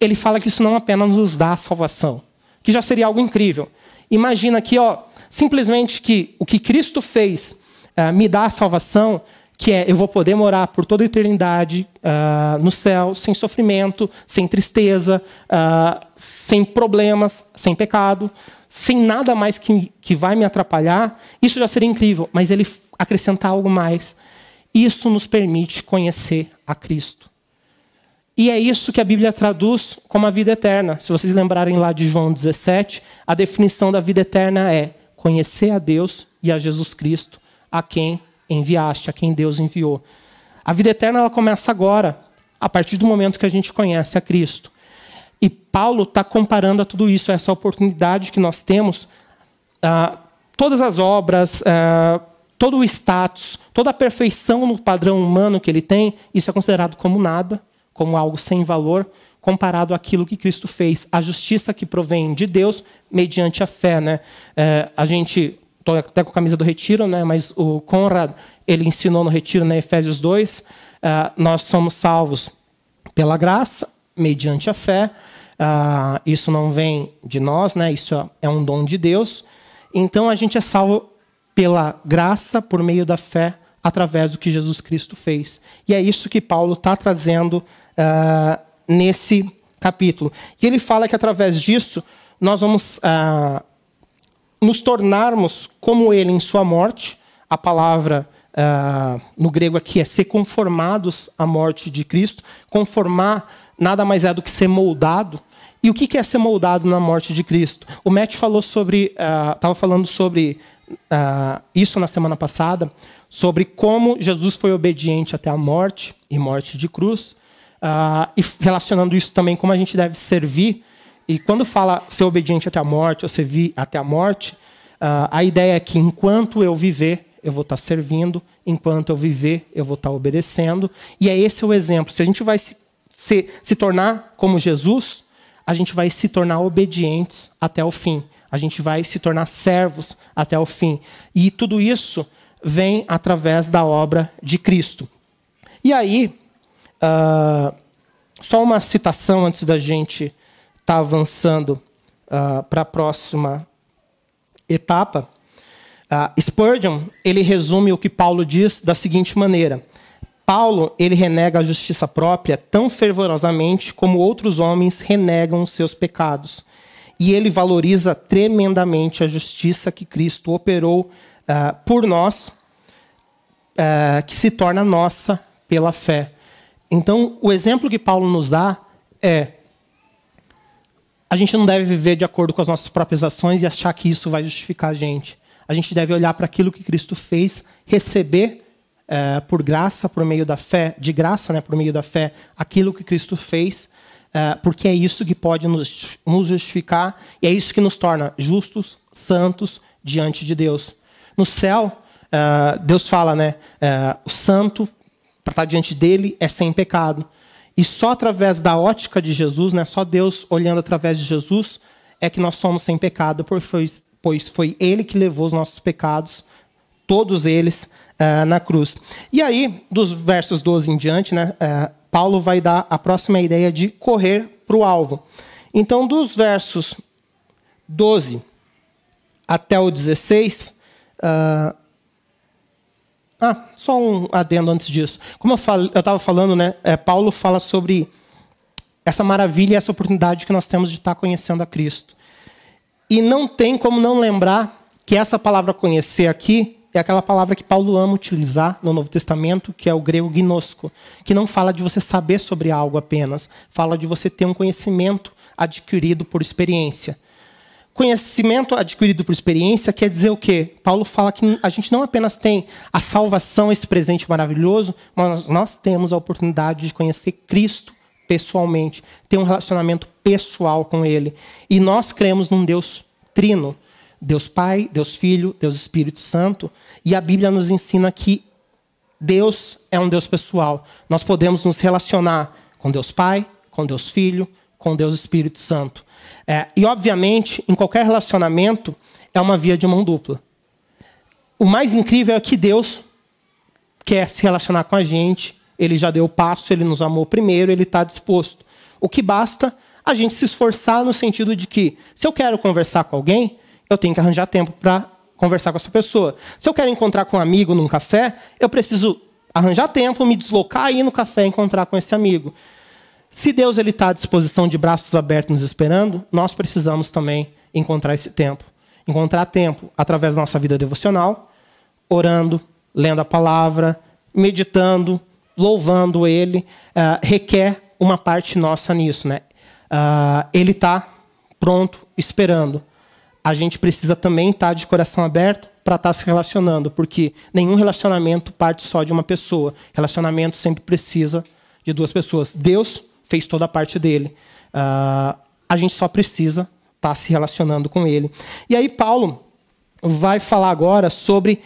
ele fala que isso não apenas nos dá a salvação, que já seria algo incrível. Imagina aqui, ó, simplesmente que o que Cristo fez uh, me dá a salvação, que é eu vou poder morar por toda a eternidade uh, no céu, sem sofrimento, sem tristeza, uh, sem problemas, sem pecado, sem nada mais que, que vai me atrapalhar. Isso já seria incrível, mas ele acrescenta algo mais. Isso nos permite conhecer a Cristo. E é isso que a Bíblia traduz como a vida eterna. Se vocês lembrarem lá de João 17, a definição da vida eterna é conhecer a Deus e a Jesus Cristo, a quem enviaste, a quem Deus enviou. A vida eterna ela começa agora, a partir do momento que a gente conhece a Cristo. E Paulo está comparando a tudo isso, a essa oportunidade que nós temos, ah, todas as obras, ah, todo o status, toda a perfeição no padrão humano que ele tem, isso é considerado como nada como algo sem valor comparado àquilo que Cristo fez, a justiça que provém de Deus mediante a fé. Né? É, a gente, estou até com a camisa do Retiro, né? mas o Conrad ele ensinou no Retiro, né? Efésios 2, é, nós somos salvos pela graça, mediante a fé. É, isso não vem de nós, né? isso é, é um dom de Deus. Então a gente é salvo pela graça, por meio da fé, através do que Jesus Cristo fez. E é isso que Paulo está trazendo uh, nesse capítulo. E ele fala que através disso nós vamos uh, nos tornarmos como ele em sua morte. A palavra uh, no grego aqui é ser conformados à morte de Cristo. Conformar nada mais é do que ser moldado. E o que é ser moldado na morte de Cristo? O Matt falou sobre, estava falando sobre Uh, isso na semana passada, sobre como Jesus foi obediente até a morte e morte de cruz, Uh, e relacionando isso também como a gente deve servir. E quando fala ser obediente até a morte ou servir até a morte, uh, a ideia é que enquanto eu viver, eu vou estar servindo, enquanto eu viver, eu vou estar obedecendo. E é esse o exemplo. Se a gente vai se, se, se tornar como Jesus, a gente vai se tornar obedientes até o fim. A gente vai se tornar servos até o fim. E tudo isso vem através da obra de Cristo. E aí, Uh, só uma citação antes da gente estar tá avançando uh, ah, para a próxima etapa. Uh, Spurgeon ele resume o que Paulo diz da seguinte maneira: Paulo ele renega a justiça própria tão fervorosamente como outros homens renegam os seus pecados, e ele valoriza tremendamente a justiça que Cristo operou uh, por nós, uh, que se torna nossa pela fé. Então, o exemplo que Paulo nos dá é: a gente não deve viver de acordo com as nossas próprias ações e achar que isso vai justificar a gente. A gente deve olhar para aquilo que Cristo fez, receber é, por graça, por meio da fé, de graça, né, por meio da fé, aquilo que Cristo fez, é, porque é isso que pode nos, nos justificar e é isso que nos torna justos, santos diante de Deus. No céu, é, Deus fala, né? É, o santo para estar diante dele é sem pecado. E só através da ótica de Jesus, né, só Deus olhando através de Jesus, é que nós somos sem pecado, pois foi ele que levou os nossos pecados, todos eles, eh, na cruz. E aí, dos versos 12 em diante, né, eh, Paulo vai dar a próxima ideia de correr para o alvo. Então, dos versos 12 até o 16, uh, ah, ah, só um adendo antes disso. Como eu estava falando, né, é, Paulo fala sobre essa maravilha e essa oportunidade que nós temos de estar tá conhecendo a Cristo. E não tem como não lembrar que essa palavra conhecer aqui é aquela palavra que Paulo ama utilizar no Novo Testamento, que é o grego gnosco, que não fala de você saber sobre algo apenas, fala de você ter um conhecimento adquirido por experiência. Conhecimento adquirido por experiência quer dizer o quê? Paulo fala que a gente não apenas tem a salvação, esse presente maravilhoso, mas nós temos a oportunidade de conhecer Cristo pessoalmente, ter um relacionamento pessoal com Ele. E nós cremos num Deus trino. Deus Pai, Deus Filho, Deus Espírito Santo. E a Bíblia nos ensina que Deus é um Deus pessoal. Nós podemos nos relacionar com Deus Pai, com Deus Filho, com Deus Espírito Santo. É, e, obviamente, em qualquer relacionamento, é uma via de mão dupla. O mais incrível é que Deus quer se relacionar com a gente, ele já deu o passo, ele nos amou primeiro, ele está disposto. O que basta a gente se esforçar no sentido de que, se eu quero conversar com alguém, eu tenho que arranjar tempo para conversar com essa pessoa. Se eu quero encontrar com um amigo num café, eu preciso arranjar tempo, me deslocar e ir no café encontrar com esse amigo. Se Deus ele está à disposição de braços abertos nos esperando, nós precisamos também encontrar esse tempo. Encontrar tempo através da nossa vida devocional, orando, lendo a palavra, meditando, louvando Ele, uh, requer uma parte nossa nisso. Né? Uh, ele está pronto, esperando. A gente precisa também estar tá de coração aberto para estar tá se relacionando, porque nenhum relacionamento parte só de uma pessoa. Relacionamento sempre precisa de duas pessoas. Deus fez toda a parte dele. Uh, a gente só precisa estar tá se relacionando com ele. E aí, Paulo vai falar agora sobre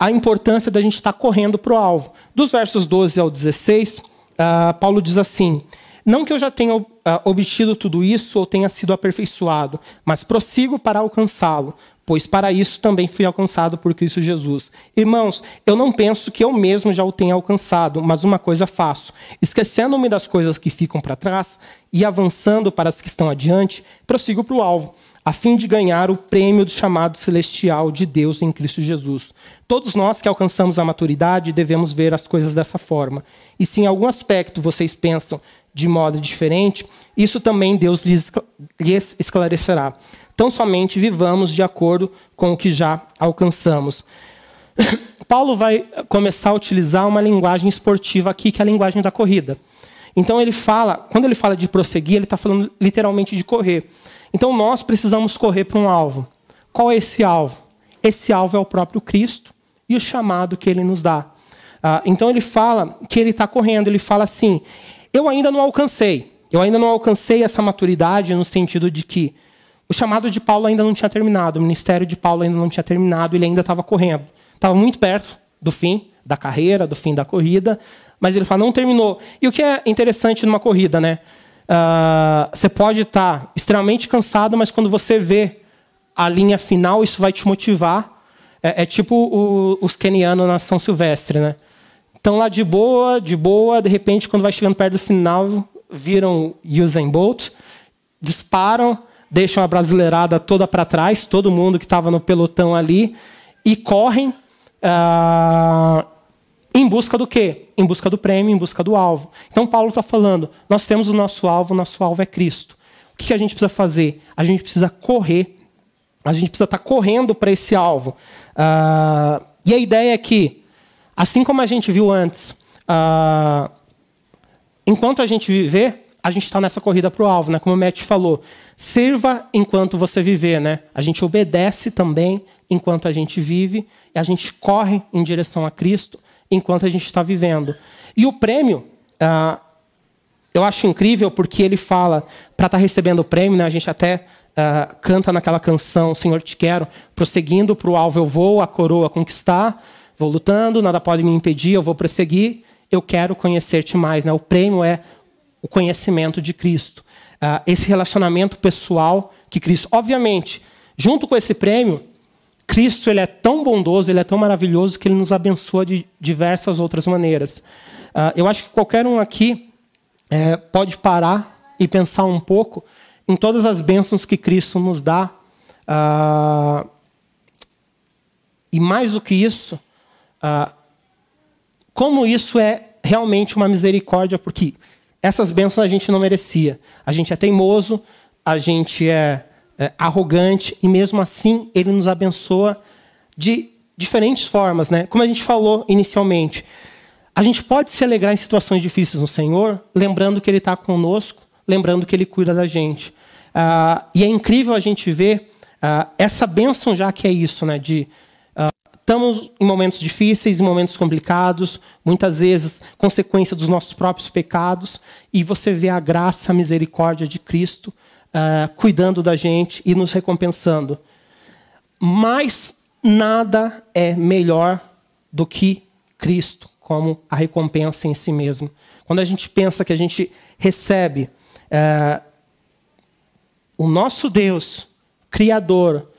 a importância da gente estar tá correndo para o alvo. Dos versos 12 ao 16, uh, ah, Paulo diz assim: Não que eu já tenha ah, obtido tudo isso ou tenha sido aperfeiçoado, mas prossigo para alcançá-lo pois para isso também fui alcançado por Cristo Jesus. Irmãos, eu não penso que eu mesmo já o tenha alcançado, mas uma coisa faço: esquecendo-me das coisas que ficam para trás e avançando para as que estão adiante, prossigo para o alvo, a fim de ganhar o prêmio do chamado celestial de Deus em Cristo Jesus. Todos nós que alcançamos a maturidade devemos ver as coisas dessa forma. E se em algum aspecto vocês pensam de modo diferente, isso também Deus lhes esclarecerá. Tão somente vivamos de acordo com o que já alcançamos. Paulo vai começar a utilizar uma linguagem esportiva aqui, que é a linguagem da corrida. Então ele fala, quando ele fala de prosseguir, ele está falando literalmente de correr. Então nós precisamos correr para um alvo. Qual é esse alvo? Esse alvo é o próprio Cristo e o chamado que ele nos dá. Ah, então ele fala que ele está correndo, ele fala assim: eu ainda não alcancei, eu ainda não alcancei essa maturidade no sentido de que o chamado de Paulo ainda não tinha terminado, o ministério de Paulo ainda não tinha terminado, ele ainda estava correndo. Estava muito perto do fim da carreira, do fim da corrida, mas ele fala, não terminou. E o que é interessante numa corrida, né? Uh, você pode estar tá extremamente cansado, mas quando você vê a linha final, isso vai te motivar. É, é tipo o, os kenianos na São Silvestre, né? Estão lá de boa, de boa, de repente, quando vai chegando perto do final, viram Usain Bolt, disparam, deixam a brasileirada toda para trás, todo mundo que estava no pelotão ali, e correm uh, em busca do quê? Em busca do prêmio, em busca do alvo. Então Paulo está falando: nós temos o nosso alvo, o nosso alvo é Cristo. O que a gente precisa fazer? A gente precisa correr. A gente precisa estar tá correndo para esse alvo. Uh, e a ideia é que, assim como a gente viu antes, uh, enquanto a gente viver, a gente está nessa corrida para o alvo, né? Como o Matt falou, sirva enquanto você viver, né? A gente obedece também enquanto a gente vive e a gente corre em direção a Cristo enquanto a gente está vivendo. E o prêmio, ah, eu acho incrível porque ele fala para estar tá recebendo o prêmio, né? A gente até ah, canta naquela canção Senhor te quero, prosseguindo para o alvo eu vou, a coroa conquistar, vou lutando, nada pode me impedir, eu vou prosseguir eu quero conhecer-te mais. Né? O prêmio é o conhecimento de Cristo, uh, esse relacionamento pessoal que Cristo. Obviamente, junto com esse prêmio, Cristo ele é tão bondoso, ele é tão maravilhoso que ele nos abençoa de diversas outras maneiras. Uh, eu acho que qualquer um aqui é, pode parar e pensar um pouco em todas as bênçãos que Cristo nos dá. Uh, e mais do que isso, uh, como isso é realmente uma misericórdia, porque essas bênçãos a gente não merecia. A gente é teimoso, a gente é, é arrogante, e mesmo assim ele nos abençoa de diferentes formas, né? Como a gente falou inicialmente, a gente pode se alegrar em situações difíceis no Senhor, lembrando que Ele está conosco, lembrando que Ele cuida da gente. Ah, e é incrível a gente ver ah, essa bênção já que é isso, né? De Estamos em momentos difíceis, em momentos complicados, muitas vezes consequência dos nossos próprios pecados, e você vê a graça, a misericórdia de Cristo uh, cuidando da gente e nos recompensando. Mas nada é melhor do que Cristo como a recompensa em si mesmo. Quando a gente pensa que a gente recebe eh, o nosso Deus, Criador,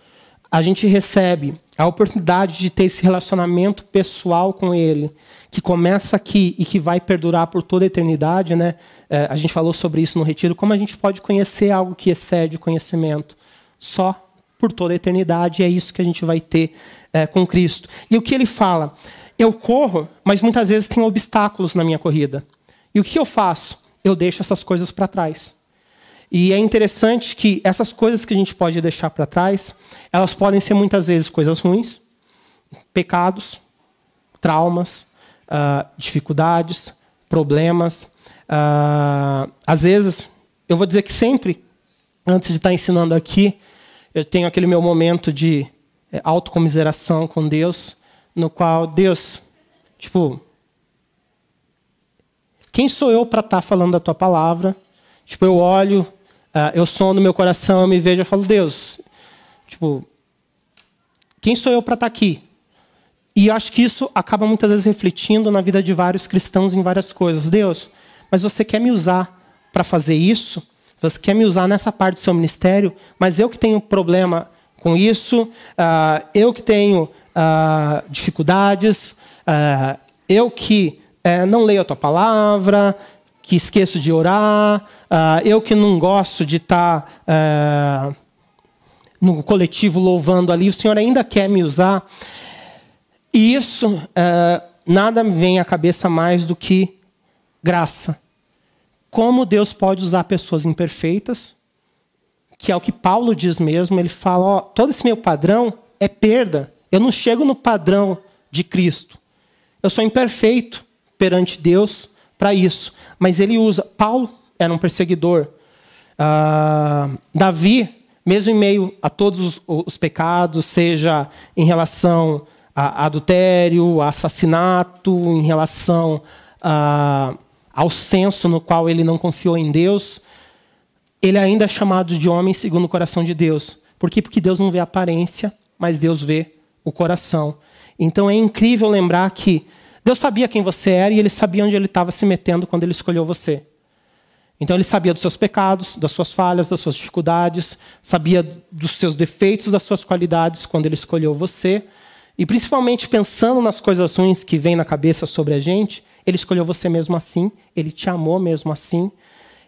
a gente recebe a oportunidade de ter esse relacionamento pessoal com Ele, que começa aqui e que vai perdurar por toda a eternidade, né? É, a gente falou sobre isso no retiro, como a gente pode conhecer algo que excede o conhecimento só por toda a eternidade, é isso que a gente vai ter é, com Cristo. E o que ele fala? Eu corro, mas muitas vezes tem obstáculos na minha corrida. E o que eu faço? Eu deixo essas coisas para trás. E é interessante que essas coisas que a gente pode deixar para trás, elas podem ser muitas vezes coisas ruins, pecados, traumas, uh, dificuldades, problemas. Uh, às vezes, eu vou dizer que sempre, antes de estar tá ensinando aqui, eu tenho aquele meu momento de eh, autocomiseração com Deus, no qual Deus, tipo, quem sou eu para estar tá falando a tua palavra? Tipo, eu olho eu ah, eu sono meu coração, eu me vejo, eu falo, Deus, tipo, quem sou eu para estar tá aqui? E acho que isso acaba muitas vezes refletindo na vida de vários cristãos em várias coisas. Deus, mas você quer me usar para fazer isso? Você quer me usar nessa parte do seu ministério? Mas eu que tenho problema com isso, uh, eu que tenho uh, dificuldades, eu que eh, não leio a tua palavra, que esqueço de orar, uh, eu que não gosto de estar tá, uh, no coletivo louvando ali, o Senhor ainda quer me usar. E isso, uh, nada me vem à cabeça mais do que graça. Como Deus pode usar pessoas imperfeitas, que é o que Paulo diz mesmo, ele fala: ó, todo esse meu padrão é perda. Eu não chego no padrão de Cristo. Eu sou imperfeito perante Deus para isso. Mas ele usa. Paulo era um perseguidor. Uh, Davi, mesmo em meio a todos os pecados, seja em relação a adultério, a assassinato, em relação a, ah, ao senso no qual ele não confiou em Deus, ele ainda é chamado de homem segundo o coração de Deus. Por quê? Porque Deus não vê a aparência, mas Deus vê o coração. Então é incrível lembrar que Deus sabia quem você era e ele sabia onde ele estava se metendo quando ele escolheu você. Então ele sabia dos seus pecados, das suas falhas, das suas dificuldades, sabia dos seus defeitos, das suas qualidades quando ele escolheu você. E principalmente pensando nas coisas ruins que vêm na cabeça sobre a gente, ele escolheu você mesmo assim, ele te amou mesmo assim,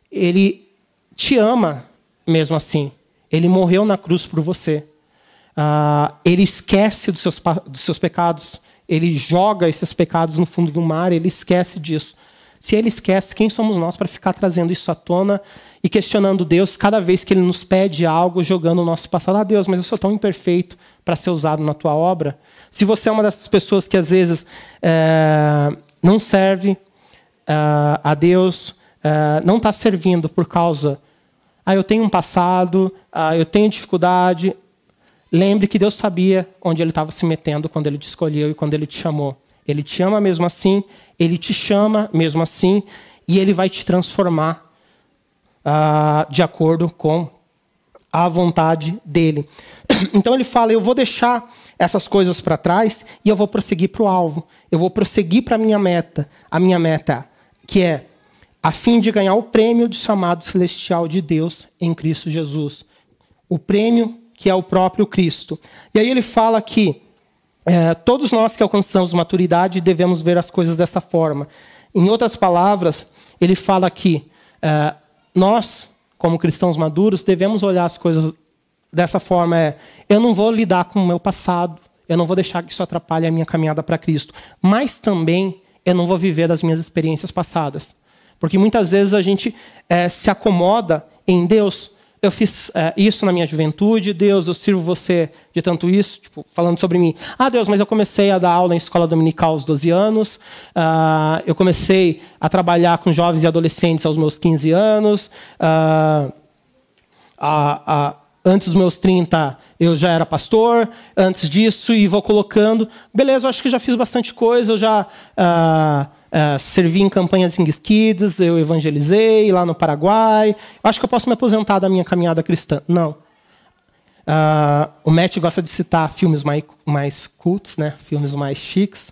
ele te ama mesmo assim. Ele morreu na cruz por você. Uh, ele esquece dos seus, dos seus pecados, ele joga esses pecados no fundo do mar, ele esquece disso. Se ele esquece, quem somos nós para ficar trazendo isso à tona e questionando Deus cada vez que ele nos pede algo, jogando o nosso passado? Ah, Deus, mas eu sou tão imperfeito para ser usado na tua obra. Se você é uma dessas pessoas que às vezes é, não serve é, a Deus, é, não está servindo por causa. Ah, eu tenho um passado, ah, eu tenho dificuldade. Lembre que Deus sabia onde ele estava se metendo quando ele te escolheu e quando ele te chamou. Ele te ama mesmo assim, ele te chama mesmo assim, e ele vai te transformar uh, de acordo com a vontade dele. Então ele fala: Eu vou deixar essas coisas para trás e eu vou prosseguir para o alvo. Eu vou prosseguir para a minha meta. A minha meta, que é a fim de ganhar o prêmio de chamado celestial de Deus em Cristo Jesus. O prêmio que é o próprio Cristo. E aí ele fala que é, todos nós que alcançamos maturidade devemos ver as coisas dessa forma. Em outras palavras, ele fala que é, nós, como cristãos maduros, devemos olhar as coisas dessa forma. É, eu não vou lidar com o meu passado, eu não vou deixar que isso atrapalhe a minha caminhada para Cristo, mas também eu não vou viver das minhas experiências passadas. Porque muitas vezes a gente é, se acomoda em Deus, eu fiz é, isso na minha juventude, Deus, eu sirvo você de tanto isso, tipo, falando sobre mim. Ah, Deus, mas eu comecei a dar aula em escola dominical aos 12 anos, uh, eu comecei a trabalhar com jovens e adolescentes aos meus 15 anos, uh, a, a, antes dos meus 30 eu já era pastor, antes disso, e vou colocando. Beleza, eu acho que já fiz bastante coisa, eu já. Uh, Uh, servi em campanhas em Kids, eu evangelizei lá no Paraguai. Eu acho que eu posso me aposentar da minha caminhada cristã. Não. Uh, o Matt gosta de citar filmes mais, mais cultos, né? filmes mais chiques.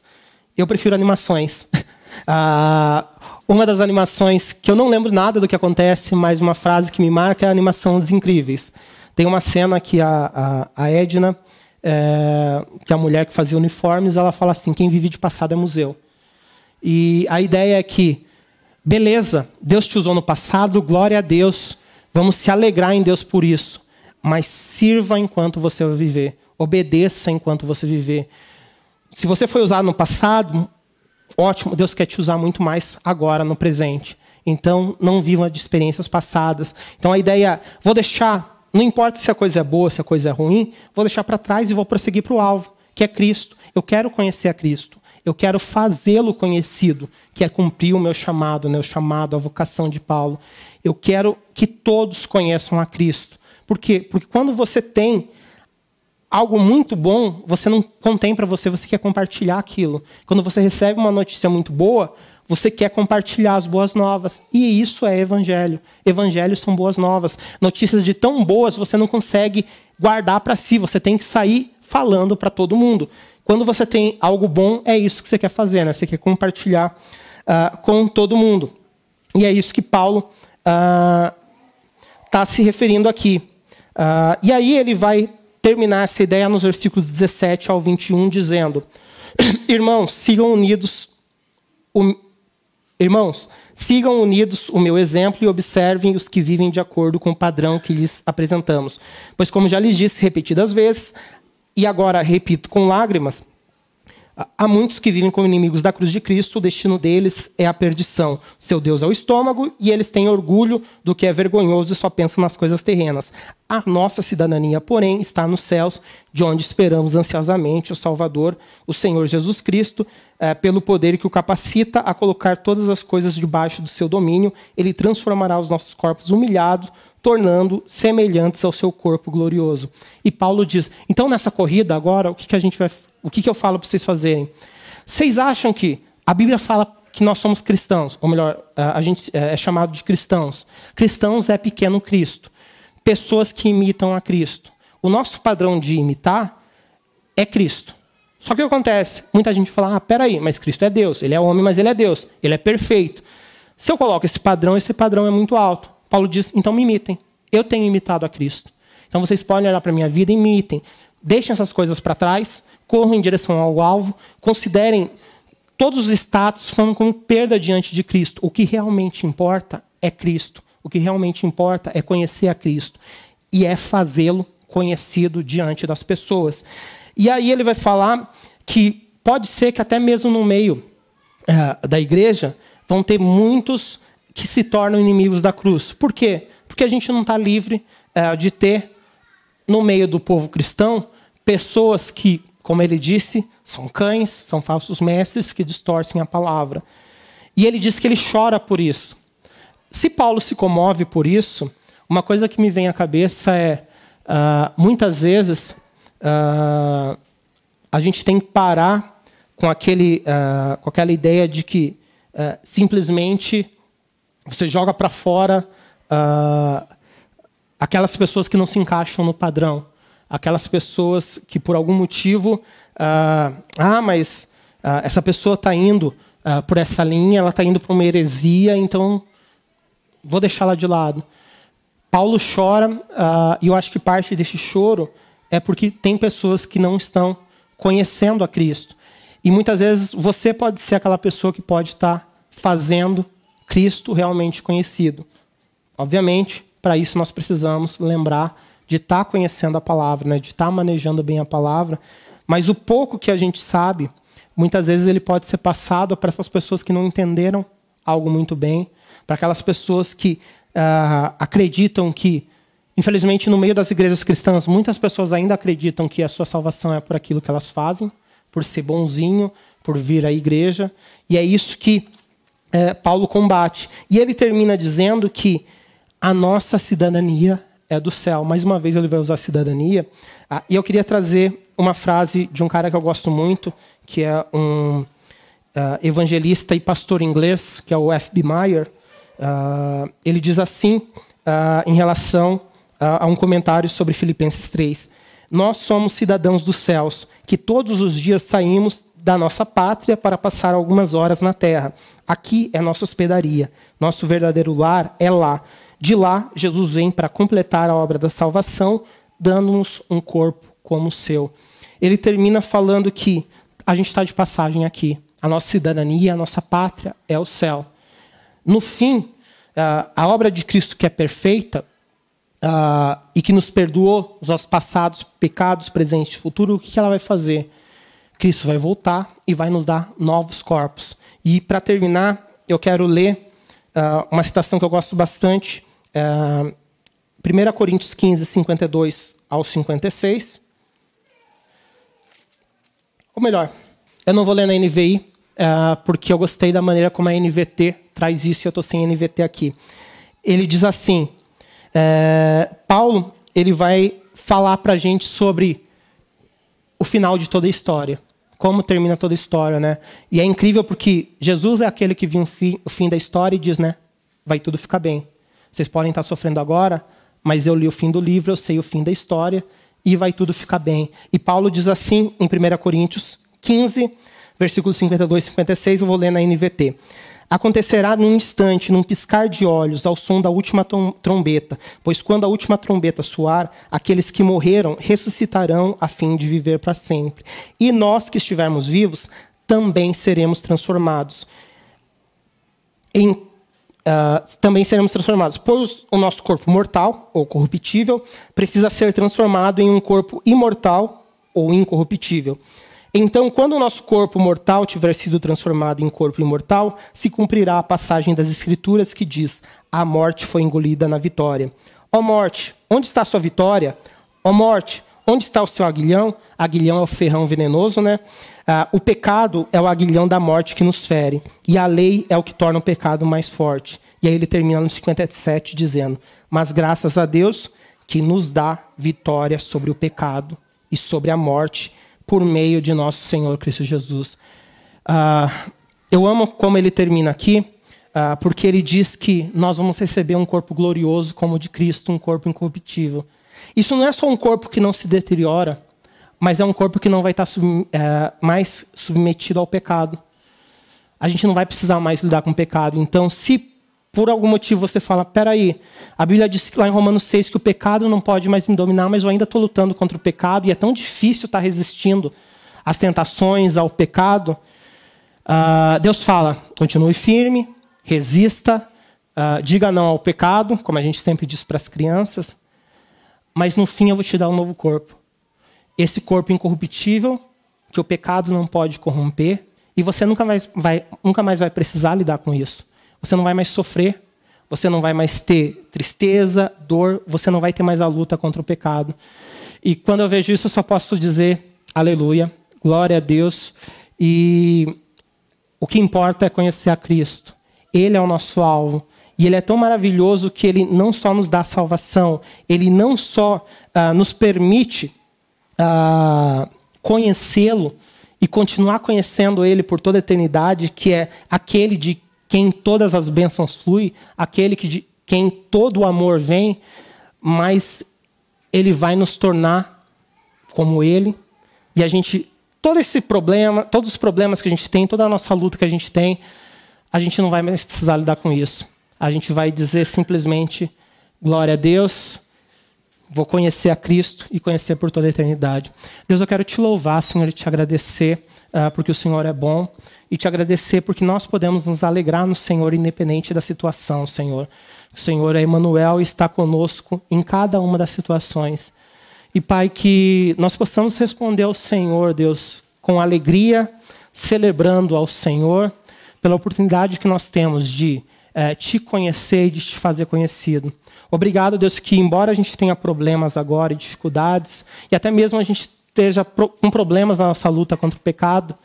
Eu prefiro animações. Uh, uma das animações que eu não lembro nada do que acontece, mas uma frase que me marca é a animação Os Incríveis. Tem uma cena que a, a, a Edna, é, que é a mulher que fazia uniformes, ela fala assim: quem vive de passado é museu. E a ideia é que, beleza, Deus te usou no passado, glória a Deus, vamos se alegrar em Deus por isso. Mas sirva enquanto você viver, obedeça enquanto você viver. Se você foi usado no passado, ótimo, Deus quer te usar muito mais agora, no presente. Então, não viva de experiências passadas. Então, a ideia, vou deixar, não importa se a coisa é boa, se a coisa é ruim, vou deixar para trás e vou prosseguir para o alvo, que é Cristo. Eu quero conhecer a Cristo eu quero fazê-lo conhecido, que é cumprir o meu chamado, né? o chamado, a vocação de Paulo. Eu quero que todos conheçam a Cristo. Por quê? Porque quando você tem algo muito bom, você não contém para você, você quer compartilhar aquilo. Quando você recebe uma notícia muito boa, você quer compartilhar as boas novas. E isso é evangelho. Evangelhos são boas novas. Notícias de tão boas você não consegue guardar para si, você tem que sair falando para todo mundo. Quando você tem algo bom, é isso que você quer fazer, né? Você quer compartilhar uh, com todo mundo. E é isso que Paulo está ah, uh, se referindo aqui. Uh, e aí ele vai terminar essa ideia nos versículos 17 ao 21, dizendo: Irmãos, sigam unidos o... Irmãos, sigam unidos o meu exemplo e observem os que vivem de acordo com o padrão que lhes apresentamos. Pois, como já lhes disse repetidas vezes, e agora, repito, com lágrimas, há muitos que vivem como inimigos da cruz de Cristo, o destino deles é a perdição. Seu Deus é o estômago e eles têm orgulho do que é vergonhoso e só pensam nas coisas terrenas. A nossa cidadania, porém, está nos céus, de onde esperamos ansiosamente o Salvador, o Senhor Jesus Cristo, é, pelo poder que o capacita a colocar todas as coisas debaixo do seu domínio, ele transformará os nossos corpos humilhados tornando semelhantes ao seu corpo glorioso. E Paulo diz: então nessa corrida agora, o que, que a gente vai, o que, que eu falo para vocês fazerem? Vocês acham que a Bíblia fala que nós somos cristãos, ou melhor, a gente é, é chamado de cristãos. Cristãos é pequeno Cristo, pessoas que imitam a Cristo. O nosso padrão de imitar é Cristo. Só que o que acontece? Muita gente fala: ah, peraí, mas Cristo é Deus, ele é homem, mas ele é Deus, ele é perfeito. Se eu coloco esse padrão, esse padrão é muito alto. Paulo diz: então me imitem. Eu tenho imitado a Cristo. Então vocês podem olhar para a minha vida e imitem. Deixem essas coisas para trás, corram em direção ao alvo, considerem todos os status como perda diante de Cristo. O que realmente importa é Cristo. O que realmente importa é conhecer a Cristo e é fazê-lo conhecido diante das pessoas. E aí ele vai falar que pode ser que até mesmo no meio eh, da igreja vão ter muitos que se tornam inimigos da cruz. Por quê? Porque a gente não está livre é, de ter, no meio do povo cristão, pessoas que, como ele disse, são cães, são falsos mestres que distorcem a palavra. E ele diz que ele chora por isso. Se Paulo se comove por isso, uma coisa que me vem à cabeça é, uh, muitas vezes, uh, a gente tem que parar com, aquele, uh, com aquela ideia de que simplesmente você joga para fora uh, aquelas pessoas que não se encaixam no padrão, aquelas pessoas que por algum motivo, uh, ah, mas uh, essa pessoa está indo por essa linha, ela está indo para uma heresia, então vou deixá-la de lado. Paulo chora e eu acho que parte deste choro é porque tem pessoas que não estão conhecendo a Cristo. E muitas vezes você pode ser aquela pessoa que pode estar tá fazendo Cristo realmente conhecido. Obviamente, para isso nós precisamos lembrar de estar tá conhecendo a palavra, né? de estar tá manejando bem a palavra, mas o pouco que a gente sabe, muitas vezes ele pode ser passado para essas pessoas que não entenderam algo muito bem, para aquelas pessoas que uh, acreditam que, infelizmente, no meio das igrejas cristãs, muitas pessoas ainda acreditam que a sua salvação é por aquilo que elas fazem, por ser bonzinho, por vir à igreja, e é isso que é, Paulo combate. E ele termina dizendo que a nossa cidadania é do céu. Mais uma vez ele vai usar cidadania. Ah, e eu queria trazer uma frase de um cara que eu gosto muito, que é um uh, evangelista e pastor inglês, que é o F.B. Meyer. Uh, ele diz assim, uh, em relação a um comentário sobre Filipenses 3. Nós somos cidadãos dos céus, que todos os dias saímos da nossa pátria para passar algumas horas na terra. Aqui é nossa hospedaria. Nosso verdadeiro lar é lá. De lá, Jesus vem para completar a obra da salvação, dando-nos um corpo como o seu. Ele termina falando que a gente está de passagem aqui. A nossa cidadania, a nossa pátria é o céu. No fim, ah, a obra de Cristo que é perfeita ah, e que nos perdoou os nossos passados, pecados, presentes, e futuro, o que ela vai fazer? Cristo vai voltar e vai nos dar novos corpos. E para terminar, eu quero ler uh, uma citação que eu gosto bastante. Uh, ah, 1 Coríntios 15, 52 ao 56. Ou melhor, eu não vou ler na NVI, uh, ah, porque eu gostei da maneira como a NVT traz isso e eu estou sem NVT aqui. Ele diz assim: uh, Paulo ele vai falar para a gente sobre o final de toda a história como termina toda a história, né? E é incrível porque Jesus é aquele que viu o fim da história e diz, né? Vai tudo ficar bem. Vocês podem estar sofrendo agora, mas eu li o fim do livro, eu sei o fim da história e vai tudo ficar bem. E Paulo diz assim em 1 Coríntios 15, versículos 52 e 56, eu vou ler na NVT. Acontecerá num instante, num piscar de olhos, ao som da última trombeta, pois quando a última trombeta soar, aqueles que morreram ressuscitarão a fim de viver para sempre. E nós que estivermos vivos também seremos transformados. Em, uh, também seremos transformados, pois o nosso corpo mortal, ou corruptível, precisa ser transformado em um corpo imortal ou incorruptível. Então, quando o nosso corpo mortal tiver sido transformado em corpo imortal, se cumprirá a passagem das Escrituras que diz: A morte foi engolida na vitória. Ó morte, onde está a sua vitória? Ó morte, onde está o seu aguilhão? Aguilhão é o ferrão venenoso, né? Ah, o pecado é o aguilhão da morte que nos fere. E a lei é o que torna o pecado mais forte. E aí ele termina no 57 dizendo: Mas graças a Deus que nos dá vitória sobre o pecado e sobre a morte por meio de nosso Senhor Cristo Jesus. Ah, eu amo como ele termina aqui, ah, porque ele diz que nós vamos receber um corpo glorioso como o de Cristo, um corpo incorruptível. Isso não é só um corpo que não se deteriora, mas é um corpo que não vai estar sub, eh, mais submetido ao pecado. A gente não vai precisar mais lidar com o pecado. Então, se por algum motivo você fala, peraí, a Bíblia diz lá em Romanos 6 que o pecado não pode mais me dominar, mas eu ainda estou lutando contra o pecado e é tão difícil estar tá resistindo às tentações, ao pecado. Uh, Deus fala, continue firme, resista, uh, diga não ao pecado, como a gente sempre diz para as crianças, mas no fim eu vou te dar um novo corpo. Esse corpo incorruptível, que o pecado não pode corromper, e você nunca mais vai, nunca mais vai precisar lidar com isso. Você não vai mais sofrer, você não vai mais ter tristeza, dor, você não vai ter mais a luta contra o pecado. E quando eu vejo isso, eu só posso dizer aleluia, glória a Deus. E o que importa é conhecer a Cristo. Ele é o nosso alvo. E ele é tão maravilhoso que ele não só nos dá salvação, ele não só ah, nos permite ah, conhecê-lo e continuar conhecendo ele por toda a eternidade, que é aquele de quem todas as bênçãos flui, aquele que de quem todo o amor vem, mas ele vai nos tornar como ele. E a gente, todo esse problema, todos os problemas que a gente tem, toda a nossa luta que a gente tem, a gente não vai mais precisar lidar com isso. A gente vai dizer simplesmente: glória a Deus, vou conhecer a Cristo e conhecer por toda a eternidade. Deus, eu quero te louvar, Senhor, e te agradecer, uh, porque o Senhor é bom e te agradecer porque nós podemos nos alegrar no Senhor, independente da situação, Senhor. O Senhor é Emmanuel e está conosco em cada uma das situações. E, Pai, que nós possamos responder ao Senhor, Deus, com alegria, celebrando ao Senhor pela oportunidade que nós temos de é, te conhecer e de te fazer conhecido. Obrigado, Deus, que embora a gente tenha problemas agora e dificuldades, e até mesmo a gente esteja com problemas na nossa luta contra o pecado,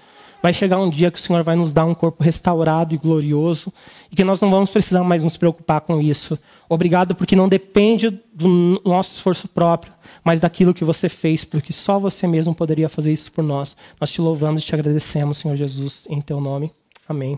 vai chegar um dia que o Senhor vai nos dar um corpo restaurado e glorioso e que nós não vamos precisar mais nos preocupar com isso. Obrigado porque não depende do nosso esforço próprio, mas daquilo que você fez, porque só você mesmo poderia fazer isso por nós. Nós te louvamos e te agradecemos, Senhor Jesus, em teu nome. Amém.